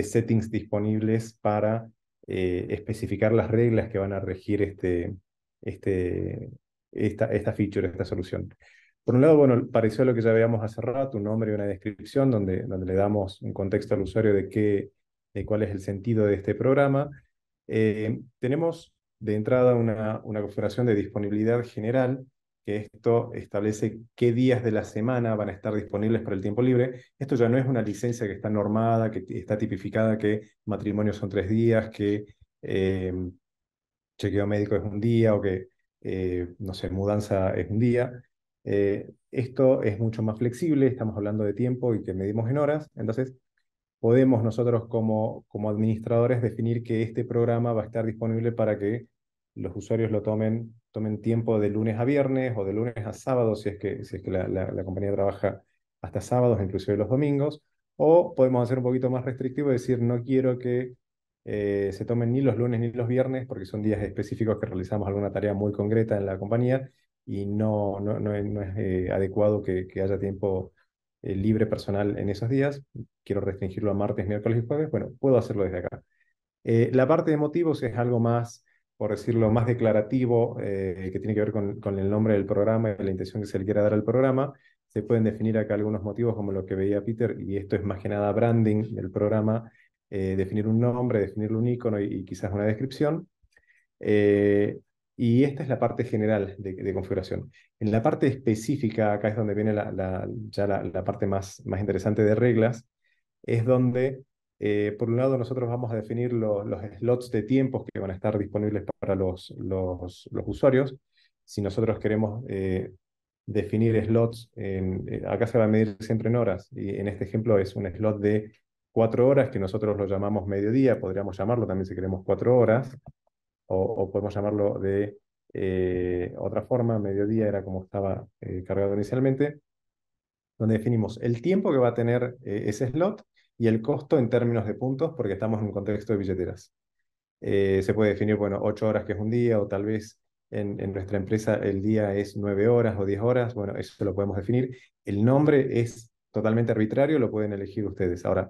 settings disponibles para eh, especificar las reglas que van a regir este, este esta, feature, esta solución. Por un lado, bueno, pareció lo que ya veíamos hace rato, un nombre y una descripción donde, donde le damos un contexto al usuario de, qué, cuál es el sentido de este programa. Eh, tenemos de entrada una, una configuración de disponibilidad general que esto establece qué días de la semana van a estar disponibles para el tiempo libre. Esto ya no es una licencia que está normada, que está tipificada, que matrimonio son tres días, que eh, chequeo médico es un día o que, eh, no sé, mudanza es un día. Eh, esto es mucho más flexible, estamos hablando de tiempo y que medimos en horas, entonces podemos nosotros como, como administradores definir que este programa va a estar disponible para que los usuarios lo tomen tomen tiempo de lunes a viernes o de lunes a sábado, si es que, es que la, compañía trabaja hasta sábados, inclusive los domingos, o podemos hacer un poquito más restrictivo y decir, no quiero que eh, se tomen ni los lunes ni los viernes, porque son días específicos que realizamos alguna tarea muy concreta en la compañía y no, no, es, eh, adecuado que, haya tiempo eh, libre personal en esos días. Quiero restringirlo a martes, miércoles y jueves. Bueno, puedo hacerlo desde acá. la parte de motivos es algo más por decirlo más declarativo, eh, que tiene que ver con, el nombre del programa y la intención que se le quiera dar al programa. Se pueden definir acá algunos motivos como lo que veía Peter, y esto es más que nada branding del programa, eh, definir un nombre, definir un icono y, quizás una descripción. Eh, y esta es la parte general de, configuración. En la parte específica, acá es donde viene la, ya la, parte más, más interesante de reglas, es donde eh, por un lado, nosotros vamos a definir los slots de tiempos que van a estar disponibles para los, usuarios. Si nosotros queremos eh, definir slots, en, eh, acá se va a medir siempre en horas, y en este ejemplo es un slot de cuatro horas, que nosotros lo llamamos mediodía, podríamos llamarlo también si queremos cuatro horas, o, podemos llamarlo de otra forma, mediodía era como estaba cargado inicialmente, donde definimos el tiempo que va a tener ese slot y el costo en términos de puntos, porque estamos en un contexto de billeteras. Eh, se puede definir, bueno, ocho horas que es un día, o tal vez en, nuestra empresa el día es nueve horas o diez horas, bueno, eso lo podemos definir. El nombre es totalmente arbitrario, lo pueden elegir ustedes. Ahora,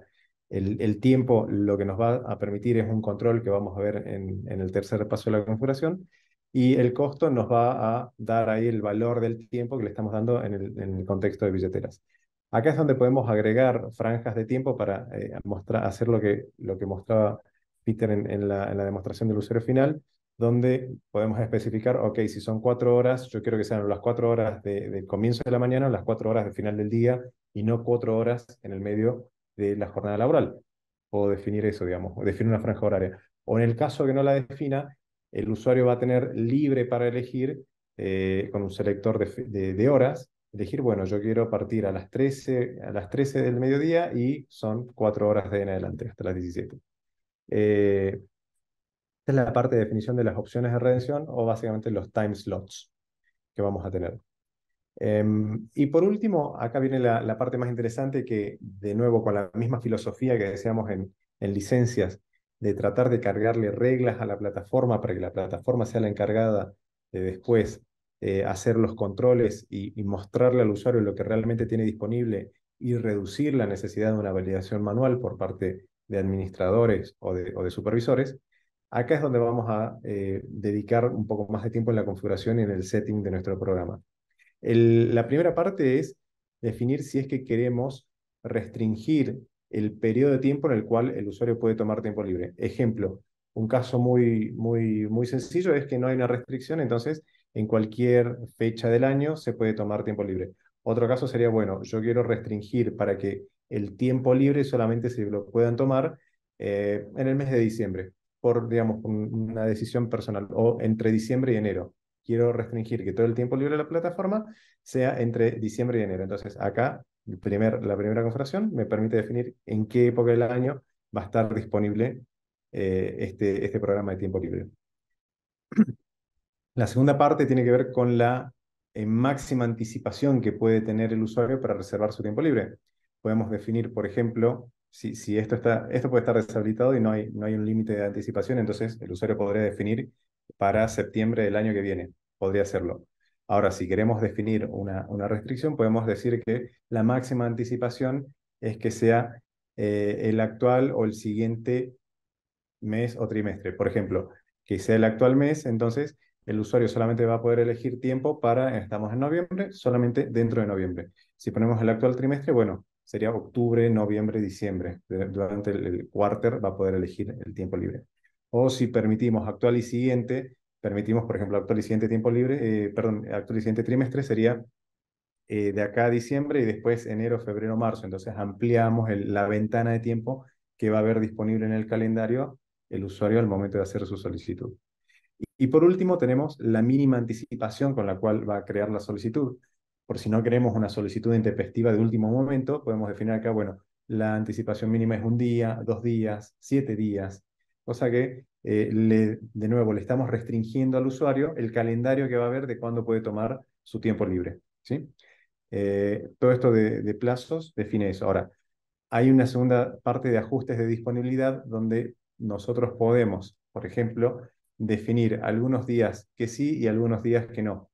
el, tiempo lo que nos va a permitir es un control que vamos a ver en, el tercer paso de la configuración, y el costo nos va a dar ahí el valor del tiempo que le estamos dando en en el contexto de billeteras. Acá es donde podemos agregar franjas de tiempo para eh, mostrar, hacer lo que, lo que mostraba Peter en, la, demostración del usuario final, donde podemos especificar, ok, si son cuatro horas, yo quiero que sean las cuatro horas del de comienzo de la mañana las cuatro horas del final del día y no cuatro horas en el medio de la jornada laboral. O definir eso, digamos, definir una franja horaria. O en el caso que no la defina, el usuario va a tener libre para elegir eh, con un selector de horas elegir, bueno, yo quiero partir a las 13, a las 13 del mediodía y son cuatro horas de en adelante, hasta las 17. Eh, esta es la parte de definición de las opciones de redención o básicamente los time slots que vamos a tener. Em, y por último, acá viene la, parte más interesante que, de nuevo, con la misma filosofía que decíamos en, en licencias, de tratar de cargarle reglas a la plataforma para que la plataforma sea la encargada de después eh, hacer los controles y, mostrarle al usuario lo que realmente tiene disponible y reducir la necesidad de una validación manual por parte de administradores o de, supervisores, acá es donde vamos a eh, dedicar un poco más de tiempo en la configuración y en el setting de nuestro programa. la primera parte es definir si es que queremos restringir el periodo de tiempo en el cual el usuario puede tomar tiempo libre. Ejemplo, un caso muy, muy, muy sencillo es que no hay una restricción, entonces en cualquier fecha del año se puede tomar tiempo libre. Otro caso sería, bueno, yo quiero restringir para que el tiempo libre solamente se lo puedan tomar eh, en el mes de diciembre, por, digamos, una decisión personal, o entre diciembre y enero. Quiero restringir que todo el tiempo libre de la plataforma sea entre diciembre y enero. Entonces, acá, primer, la primera configuración me permite definir en qué época del año va a estar disponible eh, este, este programa de tiempo libre. La segunda parte tiene que ver con la eh, máxima anticipación que puede tener el usuario para reservar su tiempo libre. Podemos definir, por ejemplo, si, esto, puede estar deshabilitado y no hay, un límite de anticipación, entonces el usuario podría definir para septiembre del año que viene. Podría hacerlo. Ahora, si queremos definir una, restricción, podemos decir que la máxima anticipación es que sea eh, el actual o el siguiente mes o trimestre. Por ejemplo, que sea el actual mes, entonces el usuario solamente va a poder elegir tiempo para, estamos en noviembre, solamente dentro de noviembre. Si ponemos el actual trimestre, bueno, sería octubre, noviembre, diciembre. Durante el, quarter va a poder elegir el tiempo libre. O si permitimos actual y siguiente, permitimos, por ejemplo, actual y siguiente tiempo libre, eh, perdón, actual y siguiente trimestre sería eh, de acá a diciembre y después enero, febrero, marzo. Entonces ampliamos la ventana de tiempo que va a haber disponible en el calendario el usuario al momento de hacer su solicitud. Y, por último, tenemos la mínima anticipación con la cual va a crear la solicitud. Por si no queremos una solicitud intempestiva de último momento, podemos definir acá, bueno, la anticipación mínima es un día, dos días, siete días. O sea que, eh, de nuevo, le estamos restringiendo al usuario el calendario que va a ver de cuándo puede tomar su tiempo libre. ¿sí? Eh, todo esto de, plazos define eso. Ahora, hay una segunda parte de ajustes de disponibilidad donde nosotros podemos, por ejemplo, definir algunos días que sí y algunos días que no.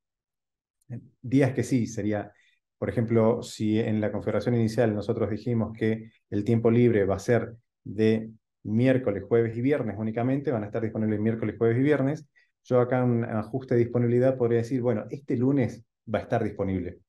Días que sí sería, por ejemplo, si en la configuración inicial nosotros dijimos que el tiempo libre va a ser de miércoles, jueves y viernes únicamente, van a estar disponibles miércoles, jueves y viernes, yo acá en un ajuste de disponibilidad podría decir, bueno, este lunes va a estar disponible.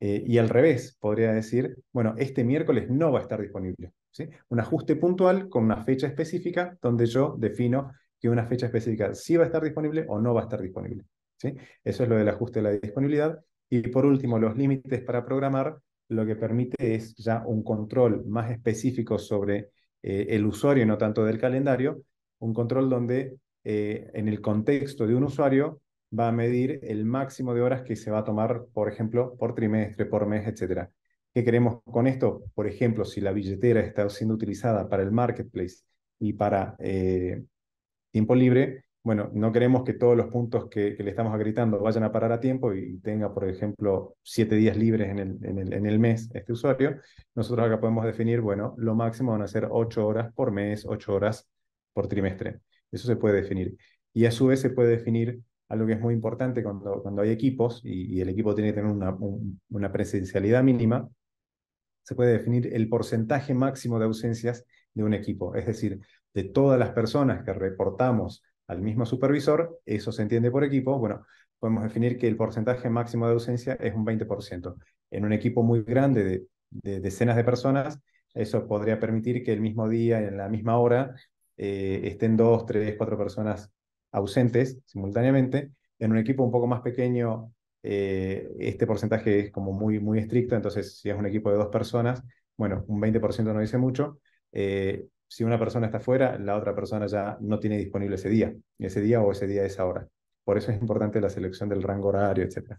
Eh, y al revés, podría decir, bueno, este miércoles no va a estar disponible. ¿sí? Un ajuste puntual con una fecha específica donde yo defino que una fecha específica sí va a estar disponible o no va a estar disponible. ¿sí? Eso es lo del ajuste de la disponibilidad. Y por último, los límites para programar lo que permite es ya un control más específico sobre eh, el usuario, y no tanto del calendario, un control donde eh, en el contexto de un usuario va a medir el máximo de horas que se va a tomar, por ejemplo, por trimestre, por mes, etc. ¿Qué queremos con esto? Por ejemplo, si la billetera está siendo utilizada para el marketplace y para eh, tiempo libre, bueno, no queremos que todos los puntos que, le estamos acreditando vayan a parar a tiempo y tenga, por ejemplo, siete días libres en el, en el, mes este usuario. Nosotros acá podemos definir, bueno, lo máximo van a ser ocho horas por mes, ocho horas por trimestre. Eso se puede definir. Y a su vez se puede definir algo que es muy importante cuando, cuando hay equipos y, el equipo tiene que tener una, una presencialidad mínima, se puede definir el porcentaje máximo de ausencias de un equipo. Es decir, de todas las personas que reportamos al mismo supervisor, eso se entiende por equipo, bueno, podemos definir que el porcentaje máximo de ausencia es un 20%. En un equipo muy grande de, decenas de personas, eso podría permitir que el mismo día, en la misma hora, eh, estén dos, tres, cuatro personas ausentes simultáneamente. En un equipo un poco más pequeño, eh, este porcentaje es como muy, muy estricto, entonces si es un equipo de dos personas, bueno, un 20% no dice mucho. Eh, si una persona está fuera, la otra persona ya no tiene disponible ese día, ese día o ese día esa hora. Por eso es importante la selección del rango horario, etc.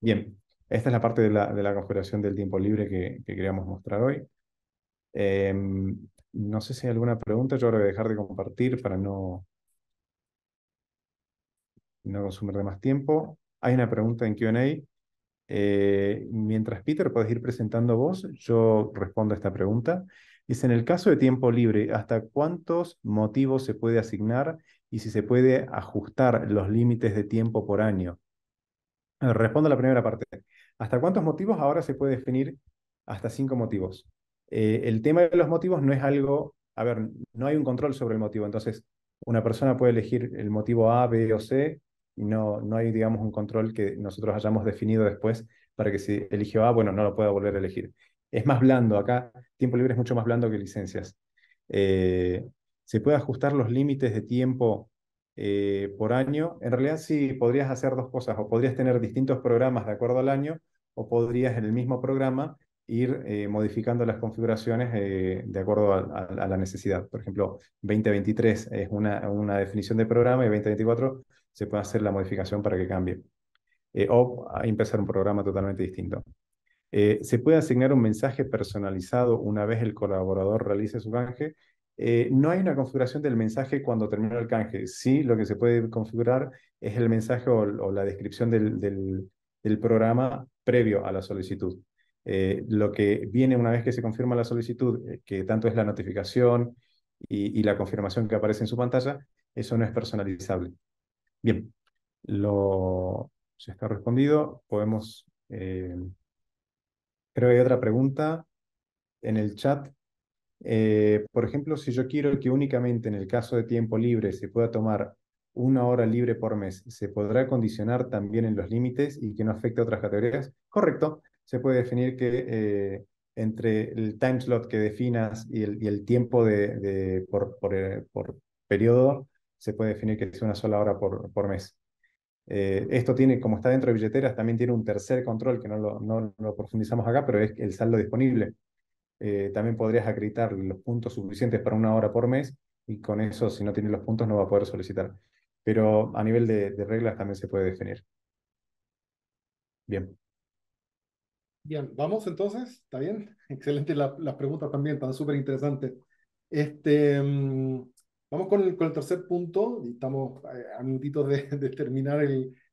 Bien, esta es la parte de la, configuración del tiempo libre que, queríamos mostrar hoy. Em, no sé si hay alguna pregunta, yo ahora voy a dejar de compartir para no, no consumir de más tiempo. Hay una pregunta en QA. Eh, mientras Peter, podés ir presentando vos, yo respondo a esta pregunta. Dice, en el caso de tiempo libre, ¿hasta cuántos motivos se puede asignar y si se puede ajustar los límites de tiempo por año? Respondo a la primera parte. ¿Hasta cuántos motivos ahora se puede definir? Hasta cinco motivos. Eh, el tema de los motivos no es algo, a ver, no hay un control sobre el motivo, entonces una persona puede elegir el motivo A, B o C y no, no hay, digamos, un control que nosotros hayamos definido después para que si eligió A, bueno, no lo pueda volver a elegir es más blando. Acá tiempo libre es mucho más blando que licencias. Eh, ¿Se puede ajustar los límites de tiempo eh, por año? En realidad sí, podrías hacer dos cosas. O podrías tener distintos programas de acuerdo al año, o podrías en el mismo programa ir eh, modificando las configuraciones de acuerdo a, la necesidad. Por ejemplo, 2023 es una, una definición de programa y 2024 se puede hacer la modificación para que cambie. o ah, empezar un programa totalmente distinto. Eh, se puede asignar un mensaje personalizado una vez el colaborador realice su canje. Eh, no hay una configuración del mensaje cuando termina el canje. Sí, lo que se puede configurar es el mensaje o, la descripción del, programa previo a la solicitud. Eh, lo que viene una vez que se confirma la solicitud, que tanto es la notificación y, la confirmación que aparece en su pantalla, eso no es personalizable. Bien, lo, se está respondido. Podemos Creo que hay otra pregunta en el chat. Eh, por ejemplo, si yo quiero que únicamente en el caso de tiempo libre se pueda tomar una hora libre por mes, ¿se podrá condicionar también en los límites y que no afecte a otras categorías? Correcto, se puede definir que eh, entre el time slot que definas y el, tiempo de, eh, por, periodo, se puede definir que es una sola hora por mes. Eh, esto tiene, como está dentro de billeteras, también tiene un tercer control que no lo, profundizamos acá, pero es el saldo disponible. Eh, también podrías acreditar los puntos suficientes para una hora por mes y con eso, si no tiene los puntos, no va a poder solicitar. Pero a nivel de, reglas también se puede definir. Bien. Bien, vamos entonces, ¿está bien? Excelente la, las preguntas también, está súper interesante Este, mm, Vamos con el, con el tercer punto, estamos eh, a, minutitos de, terminar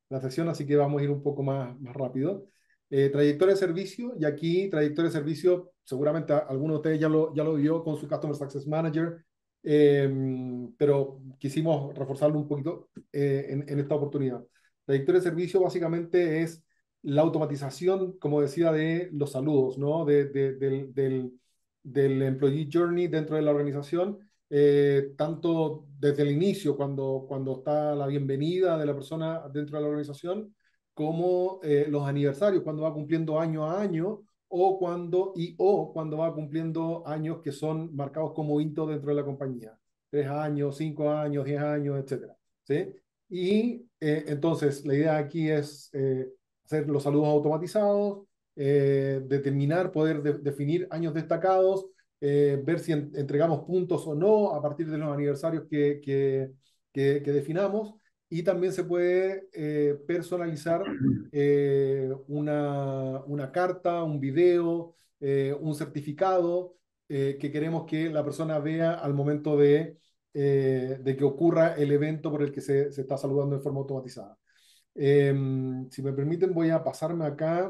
la sesión, así que vamos a ir un poco más, más rápido. Eh, trayectoria de servicio, y aquí trayectoria de servicio, seguramente alguno de ustedes ya lo, ya lo vio con su Customer Success Manager, em, pero quisimos reforzarlo un poquito eh, en, esta oportunidad. Trayectoria de servicio básicamente es la automatización, como decía, de los saludos, ¿no? de, del, del, del employee journey dentro de la organización eh, tanto desde el inicio, cuando, cuando está la bienvenida de la persona dentro de la organización, como eh, los aniversarios, cuando va cumpliendo año a año, o cuando, y o cuando va cumpliendo años que son marcados como hitos dentro de la compañía. Tres años, cinco años, diez años, etcétera. Y eh, entonces la idea aquí es hacer los saludos automatizados, determinar, poder definir años destacados, eh, ver si entregamos puntos o no a partir de los aniversarios que, que, definamos. Y también se puede eh, personalizar eh, una, una, carta, un video, un certificado que queremos que la persona vea al momento de, de que ocurra el evento por el que se, se está saludando de forma automatizada. Em, si me permiten, voy a pasarme acá,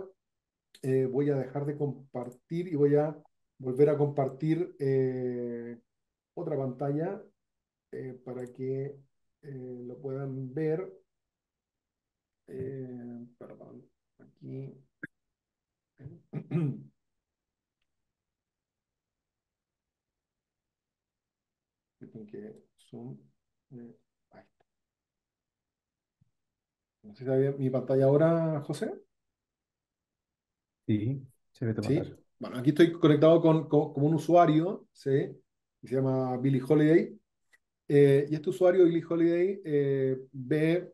voy a dejar de compartir y voy a volver a compartir eh, otra pantalla eh, para que eh, lo puedan ver. perdón, aquí. que zoom. ahí ¿No se está bien mi pantalla ahora, José? Sí, se ve tu bueno, aquí estoy conectado con, un usuario, ¿sí? Que se llama Billy Holiday. Eh, y este usuario, Billy Holiday, eh, ve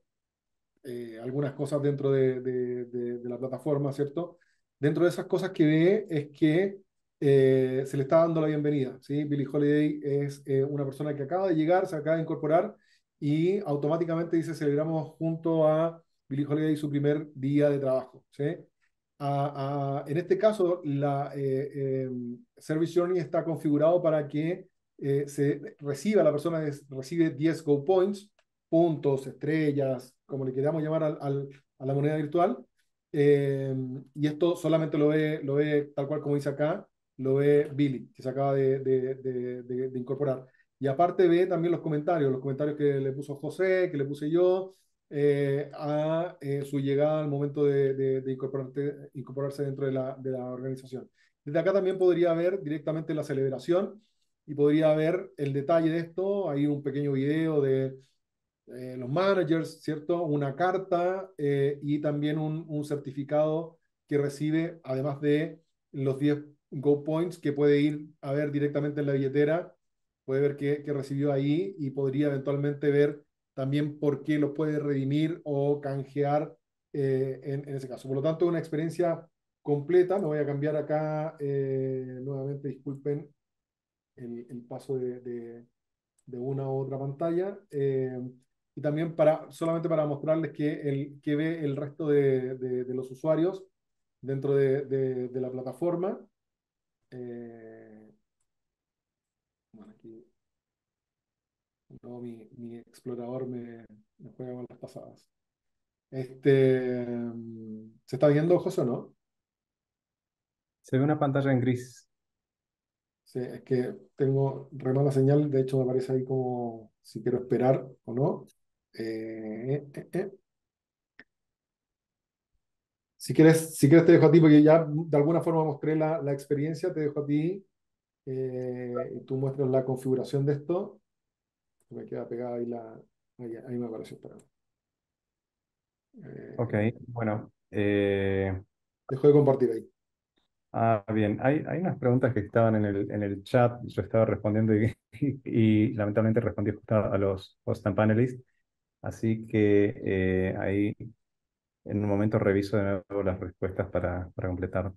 eh, algunas cosas dentro de, de, la plataforma, ¿cierto? Dentro de esas cosas que ve es que se le está dando la bienvenida, ¿sí? Billy Holiday es una persona que acaba de llegar, se acaba de incorporar y automáticamente dice celebramos junto a Billy Holiday su primer día de trabajo, ¿sí? Ah, ah, en este caso, la eh, em, Service Journey está configurado para que eh, se reciba, la persona reciba recibe 10 Go Points, puntos, estrellas, como le queramos llamar al, a la moneda virtual. Em, y esto solamente lo ve, lo ve, tal cual como dice acá, lo ve Billy, que se acaba de, de, de, de incorporar. Y aparte ve también los comentarios, los comentarios que le puso José, que le puse yo, eh, a eh, su llegada al momento de, incorporarse dentro de la, de la, organización. Desde acá también podría ver directamente la celebración y podría ver el detalle de esto. Hay un pequeño video de eh, los managers, ¿cierto? Una carta y también un, certificado que recibe, además de los 10 Go Points que puede ir a ver directamente en la billetera, puede ver qué que recibió ahí y podría eventualmente ver también porque lo puede redimir o canjear eh, en, ese caso. Por lo tanto, una experiencia completa. Me voy a cambiar acá eh, nuevamente, disculpen el, paso de, una u otra pantalla. Eh, y también para, solamente para mostrarles que, el, que ve el resto de, de los usuarios dentro de, la plataforma. bueno, aquí mi, explorador me, me, juega con las pasadas. Este, mm, ¿Se está viendo, José, o no? Se ve una pantalla en gris. Sí, es que tengo re señal. De hecho, me aparece ahí como si quiero esperar o no. Eh, eh, eh, si quieres, si quieres te dejo a ti, porque ya de alguna forma mostré la, experiencia, te dejo a ti y tú muestras la configuración de esto me queda pegada ahí la. Ahí, me apareció, para. Eh, ok, bueno. Eh... Dejó de compartir ahí. Ah, bien. Hay, hay unas preguntas que estaban en el, en el chat, yo estaba respondiendo y, lamentablemente respondí justo a los host and panelists. Así que eh, ahí en un momento reviso de nuevo las respuestas para, para completar.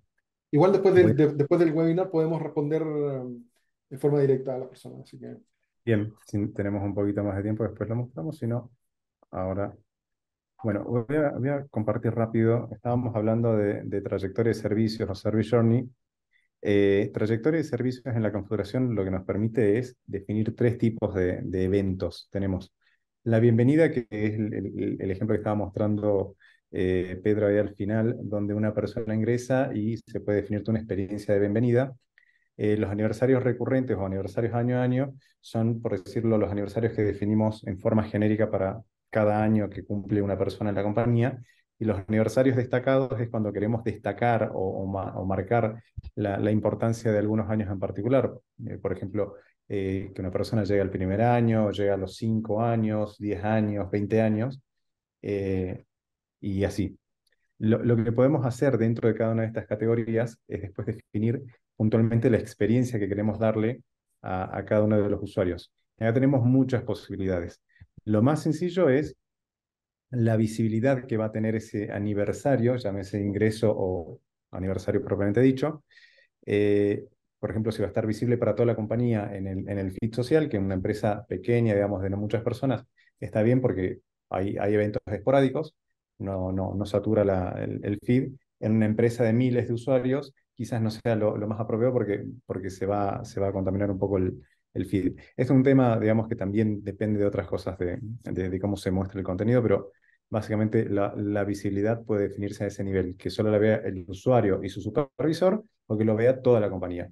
Igual después, después del webinar podemos responder em, de forma directa a las personas, así que. Bien, si tenemos un poquito más de tiempo, después lo mostramos, si no, ahora. Bueno, voy a, compartir rápido. Estábamos hablando de, trayectoria de servicios o Service Journey. Eh, trayectoria de servicios en la configuración lo que nos permite es definir tres tipos de, eventos. Tenemos la bienvenida, que es el, ejemplo que estaba mostrando eh, Pedro ahí al final, donde una persona ingresa y se puede definir una experiencia de bienvenida. Eh, los aniversarios recurrentes o aniversarios año a año son, por decirlo, los aniversarios que definimos en forma genérica para cada año que cumple una persona en la compañía. Y los aniversarios destacados es cuando queremos destacar o, marcar la, importancia de algunos años en particular. Eh, por ejemplo, eh, que una persona llegue al primer año, llegue a los cinco años, diez años, 20 años, y así. Lo, lo, que podemos hacer dentro de cada una de estas categorías es después definir puntualmente la experiencia que queremos darle a, cada uno de los usuarios. Acá tenemos muchas posibilidades. Lo más sencillo es la visibilidad que va a tener ese aniversario, llámese ingreso o aniversario propiamente dicho. Eh, por ejemplo, si va a estar visible para toda la compañía en el, feed social, que una empresa pequeña, digamos, de no muchas personas, está bien porque hay, hay eventos esporádicos, no, no, satura el, feed. En una empresa de miles de usuarios, quizás no sea lo, más apropiado porque, porque se, va, se va a contaminar un poco el, feed. Es un tema, digamos, que también depende de otras cosas de, cómo se muestra el contenido, pero básicamente la, visibilidad puede definirse a ese nivel, que solo la vea el usuario y su supervisor o que lo vea toda la compañía.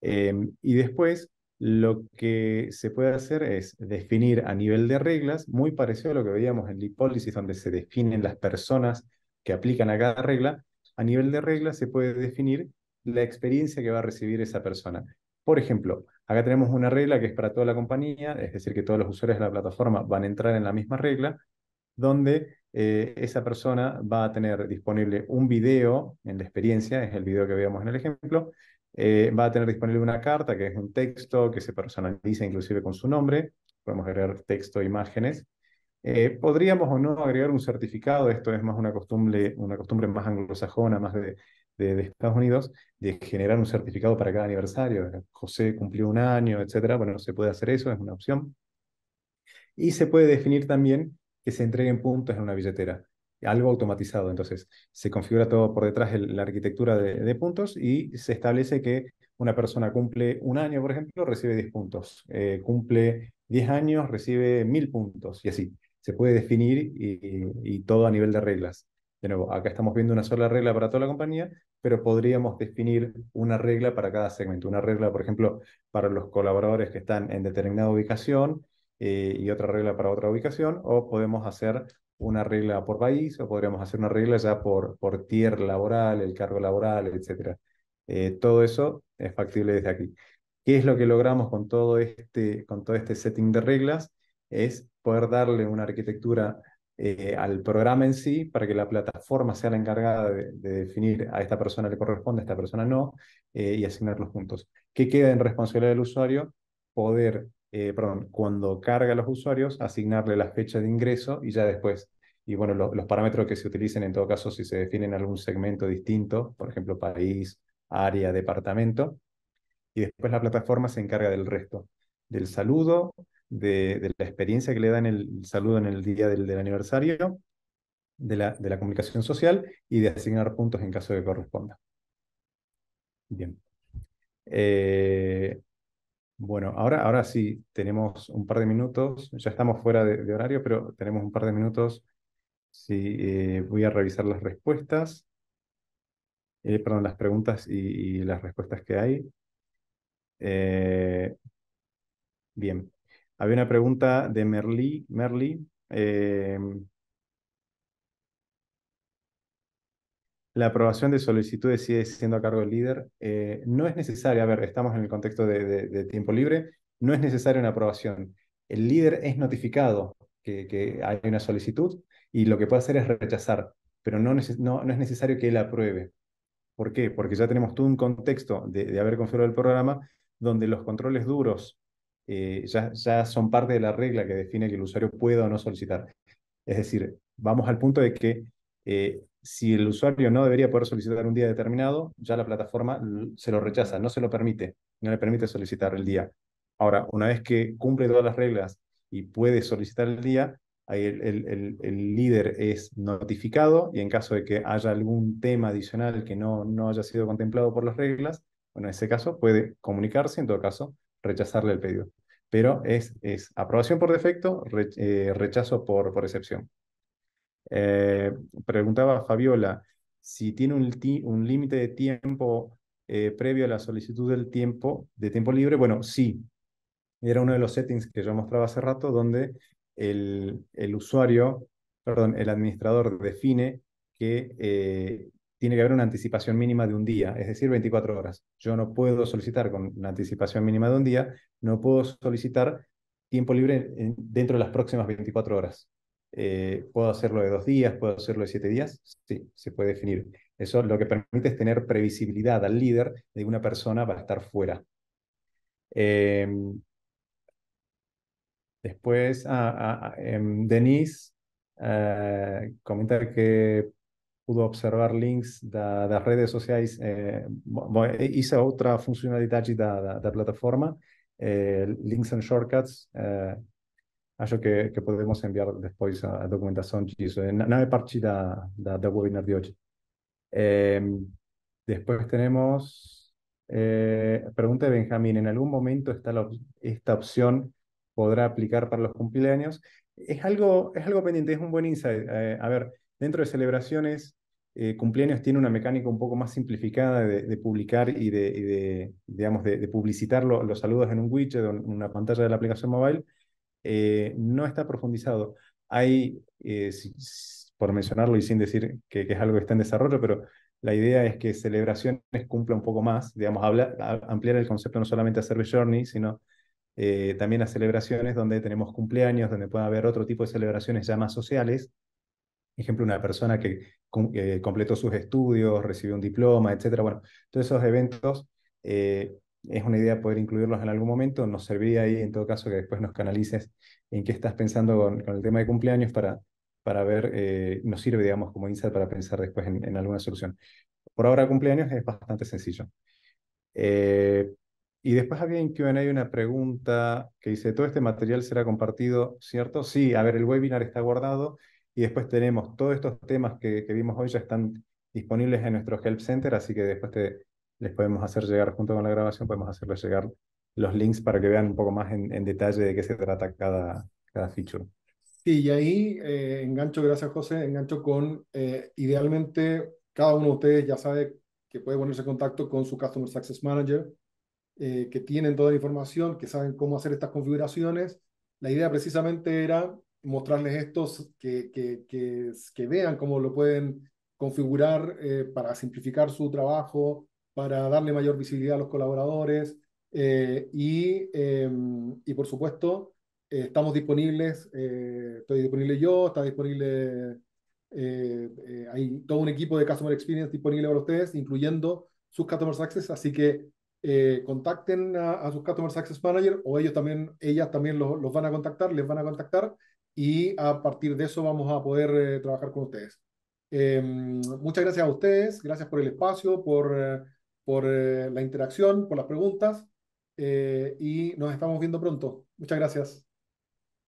Em, y después, lo que se puede hacer es definir a nivel de reglas, muy parecido a lo que veíamos en Leap Policies, donde se definen las personas que aplican a cada regla, a nivel de reglas se puede definir la experiencia que va a recibir esa persona. Por ejemplo, acá tenemos una regla que es para toda la compañía, es decir, que todos los usuarios de la plataforma van a entrar en la misma regla, donde eh, esa persona va a tener disponible un video en la experiencia, es el video que veíamos en el ejemplo, eh, va a tener disponible una carta, que es un texto que se personaliza inclusive con su nombre, podemos agregar texto, imágenes, eh, podríamos o no agregar un certificado, esto es más una costumbre, una costumbre más anglosajona, más de, Estados Unidos, de generar un certificado para cada aniversario. José cumplió un año, etcétera. Bueno, no se puede hacer eso, es una opción. Y se puede definir también que se entreguen puntos en una billetera, algo automatizado. Entonces, se configura todo por detrás el, la arquitectura de, puntos y se establece que una persona cumple un año, por ejemplo, recibe 10 puntos, eh, cumple 10 años, recibe 1000 puntos y así se puede definir y, todo a nivel de reglas. De nuevo, acá estamos viendo una sola regla para toda la compañía, pero podríamos definir una regla para cada segmento. Una regla, por ejemplo, para los colaboradores que están en determinada ubicación eh, y otra regla para otra ubicación, o podemos hacer una regla por país o podríamos hacer una regla ya por, por tier laboral, el cargo laboral, etc. Eh, todo eso es factible desde aquí. ¿Qué es lo que logramos con todo este, con todo este setting de reglas? es poder darle una arquitectura eh, al programa en sí para que la plataforma sea la encargada de, definir a esta persona le corresponde, a esta persona no, eh, y asignar los puntos. ¿Qué queda en responsabilidad del usuario? Poder, eh, perdón, cuando carga a los usuarios, asignarle la fecha de ingreso y ya después y bueno, los parámetros que se utilicen en todo caso si se definen algún segmento distinto, por ejemplo, país, área, departamento, y después la plataforma se encarga del resto, del saludo de, la experiencia que le dan el saludo en el día del, aniversario, de la, de la, comunicación social y de asignar puntos en caso de que corresponda. Bien. Eh, bueno, ahora, ahora sí, tenemos un par de minutos, ya estamos fuera de, horario, pero tenemos un par de minutos. si eh, voy a revisar las respuestas, eh, perdón, las preguntas y, las respuestas que hay. bien. Había una pregunta de Merly. Merlí. Eh, la aprobación de solicitudes sigue siendo a cargo del líder. Eh, no es necesaria, a ver, estamos en el contexto de, tiempo libre, no es necesaria una aprobación. El líder es notificado que, hay una solicitud y lo que puede hacer es rechazar, pero no, es necesario que él apruebe. ¿Por qué? Porque ya tenemos todo un contexto de haber configurado el programa donde los controles duros eh, ya, ya son parte de la regla que define que el usuario pueda o no solicitar. Es decir, vamos al punto de que eh, si el usuario no debería poder solicitar un día determinado, ya la plataforma se lo rechaza, no se lo permite, no le permite solicitar el día. Ahora, una vez que cumple todas las reglas y puede solicitar el día, ahí el, el, líder es notificado y en caso de que haya algún tema adicional que no, no haya sido contemplado por las reglas, bueno, en ese caso puede comunicarse, en todo caso rechazarle el pedido. Pero es, es aprobación por defecto, eh, rechazo por, por excepción. Eh, preguntaba Fabiola si tiene un, un límite de tiempo eh, previo a la solicitud del tiempo, de tiempo libre. Bueno, sí. Era uno de los settings que yo mostraba hace rato donde el, el usuario, perdón, el administrador define que tiene que haber una anticipación mínima de un día, es decir, 24 horas. Yo no puedo solicitar con una anticipación mínima de un día, no puedo solicitar tiempo libre dentro de las próximas 24 horas. Eh, ¿Puedo hacerlo de dos días? ¿Puedo hacerlo de siete días? Sí, se puede definir. Eso lo que permite es tener previsibilidad al líder de una persona va a estar fuera. Em, después, ah, ah, ah, em, Denise eh, comenta que pudo observar links de las redes sociales. Eh, hice otra funcionalidad de de plataforma, eh, links and shortcuts, eh, que, podemos enviar después a, documentación, en eh, la nave na parte del webinar de hoy. Em, después tenemos, pregunta de Benjamín, ¿en algún momento está esta opción podrá aplicar para los cumpleaños? Es algo, es algo pendiente, es un buen insight. a ver, dentro de celebraciones eh, cumpleaños tiene una mecánica un poco más simplificada de, publicar y de, digamos, de, publicitar los saludos en un widget en una pantalla de la aplicación mobile, eh, no está profundizado. Hay, eh, por mencionarlo y sin decir que, es algo que está en desarrollo, pero la idea es que celebraciones cumpla un poco más, digamos, ampliar el concepto no solamente a Service Journey, sino también a celebraciones donde tenemos cumpleaños, donde pueda haber otro tipo de celebraciones ya más sociales, ejemplo, una persona que eh, completó sus estudios, recibió un diploma, etcétera. Bueno, todos esos eventos eh, es una idea poder incluirlos en algún momento. Nos serviría ahí, en todo caso, que después nos canalices en qué estás pensando con, el tema de cumpleaños para, para ver, eh, nos sirve, digamos, como insert para pensar después en, alguna solución. Por ahora, cumpleaños es bastante sencillo. y después había en QA una pregunta que dice: ¿Todo este material será compartido, cierto? Sí, a ver, el webinar está guardado y después tenemos todos estos temas que, que vimos hoy ya están disponibles en nuestro Help Center, así que después les podemos hacer llegar, junto con la grabación, podemos hacerles llegar los links para que vean un poco más en, detalle de qué se trata cada, cada feature. Sí, y ahí eh, engancho, gracias José, engancho con, eh, idealmente, cada uno de ustedes ya sabe que puede ponerse en contacto con su Customer Success Manager, eh, que tienen toda la información, que saben cómo hacer estas configuraciones. La idea precisamente era mostrarles estos, que, que, que, vean cómo lo pueden configurar eh, para simplificar su trabajo, para darle mayor visibilidad a los colaboradores eh, y, em, y, por supuesto, eh, estamos disponibles, estoy disponible yo, está disponible, hay todo un equipo de Customer Experience disponible para ustedes, incluyendo sus Customer Success, así que contacten a, sus Customer Success Manager o ellos también, ellas también los, los van a contactar, les van a contactar y a partir de eso vamos a poder eh, trabajar con ustedes. Em, muchas gracias a ustedes, gracias por el espacio, por, eh, por eh, la interacción, por las preguntas y nos estamos viendo pronto. Muchas gracias.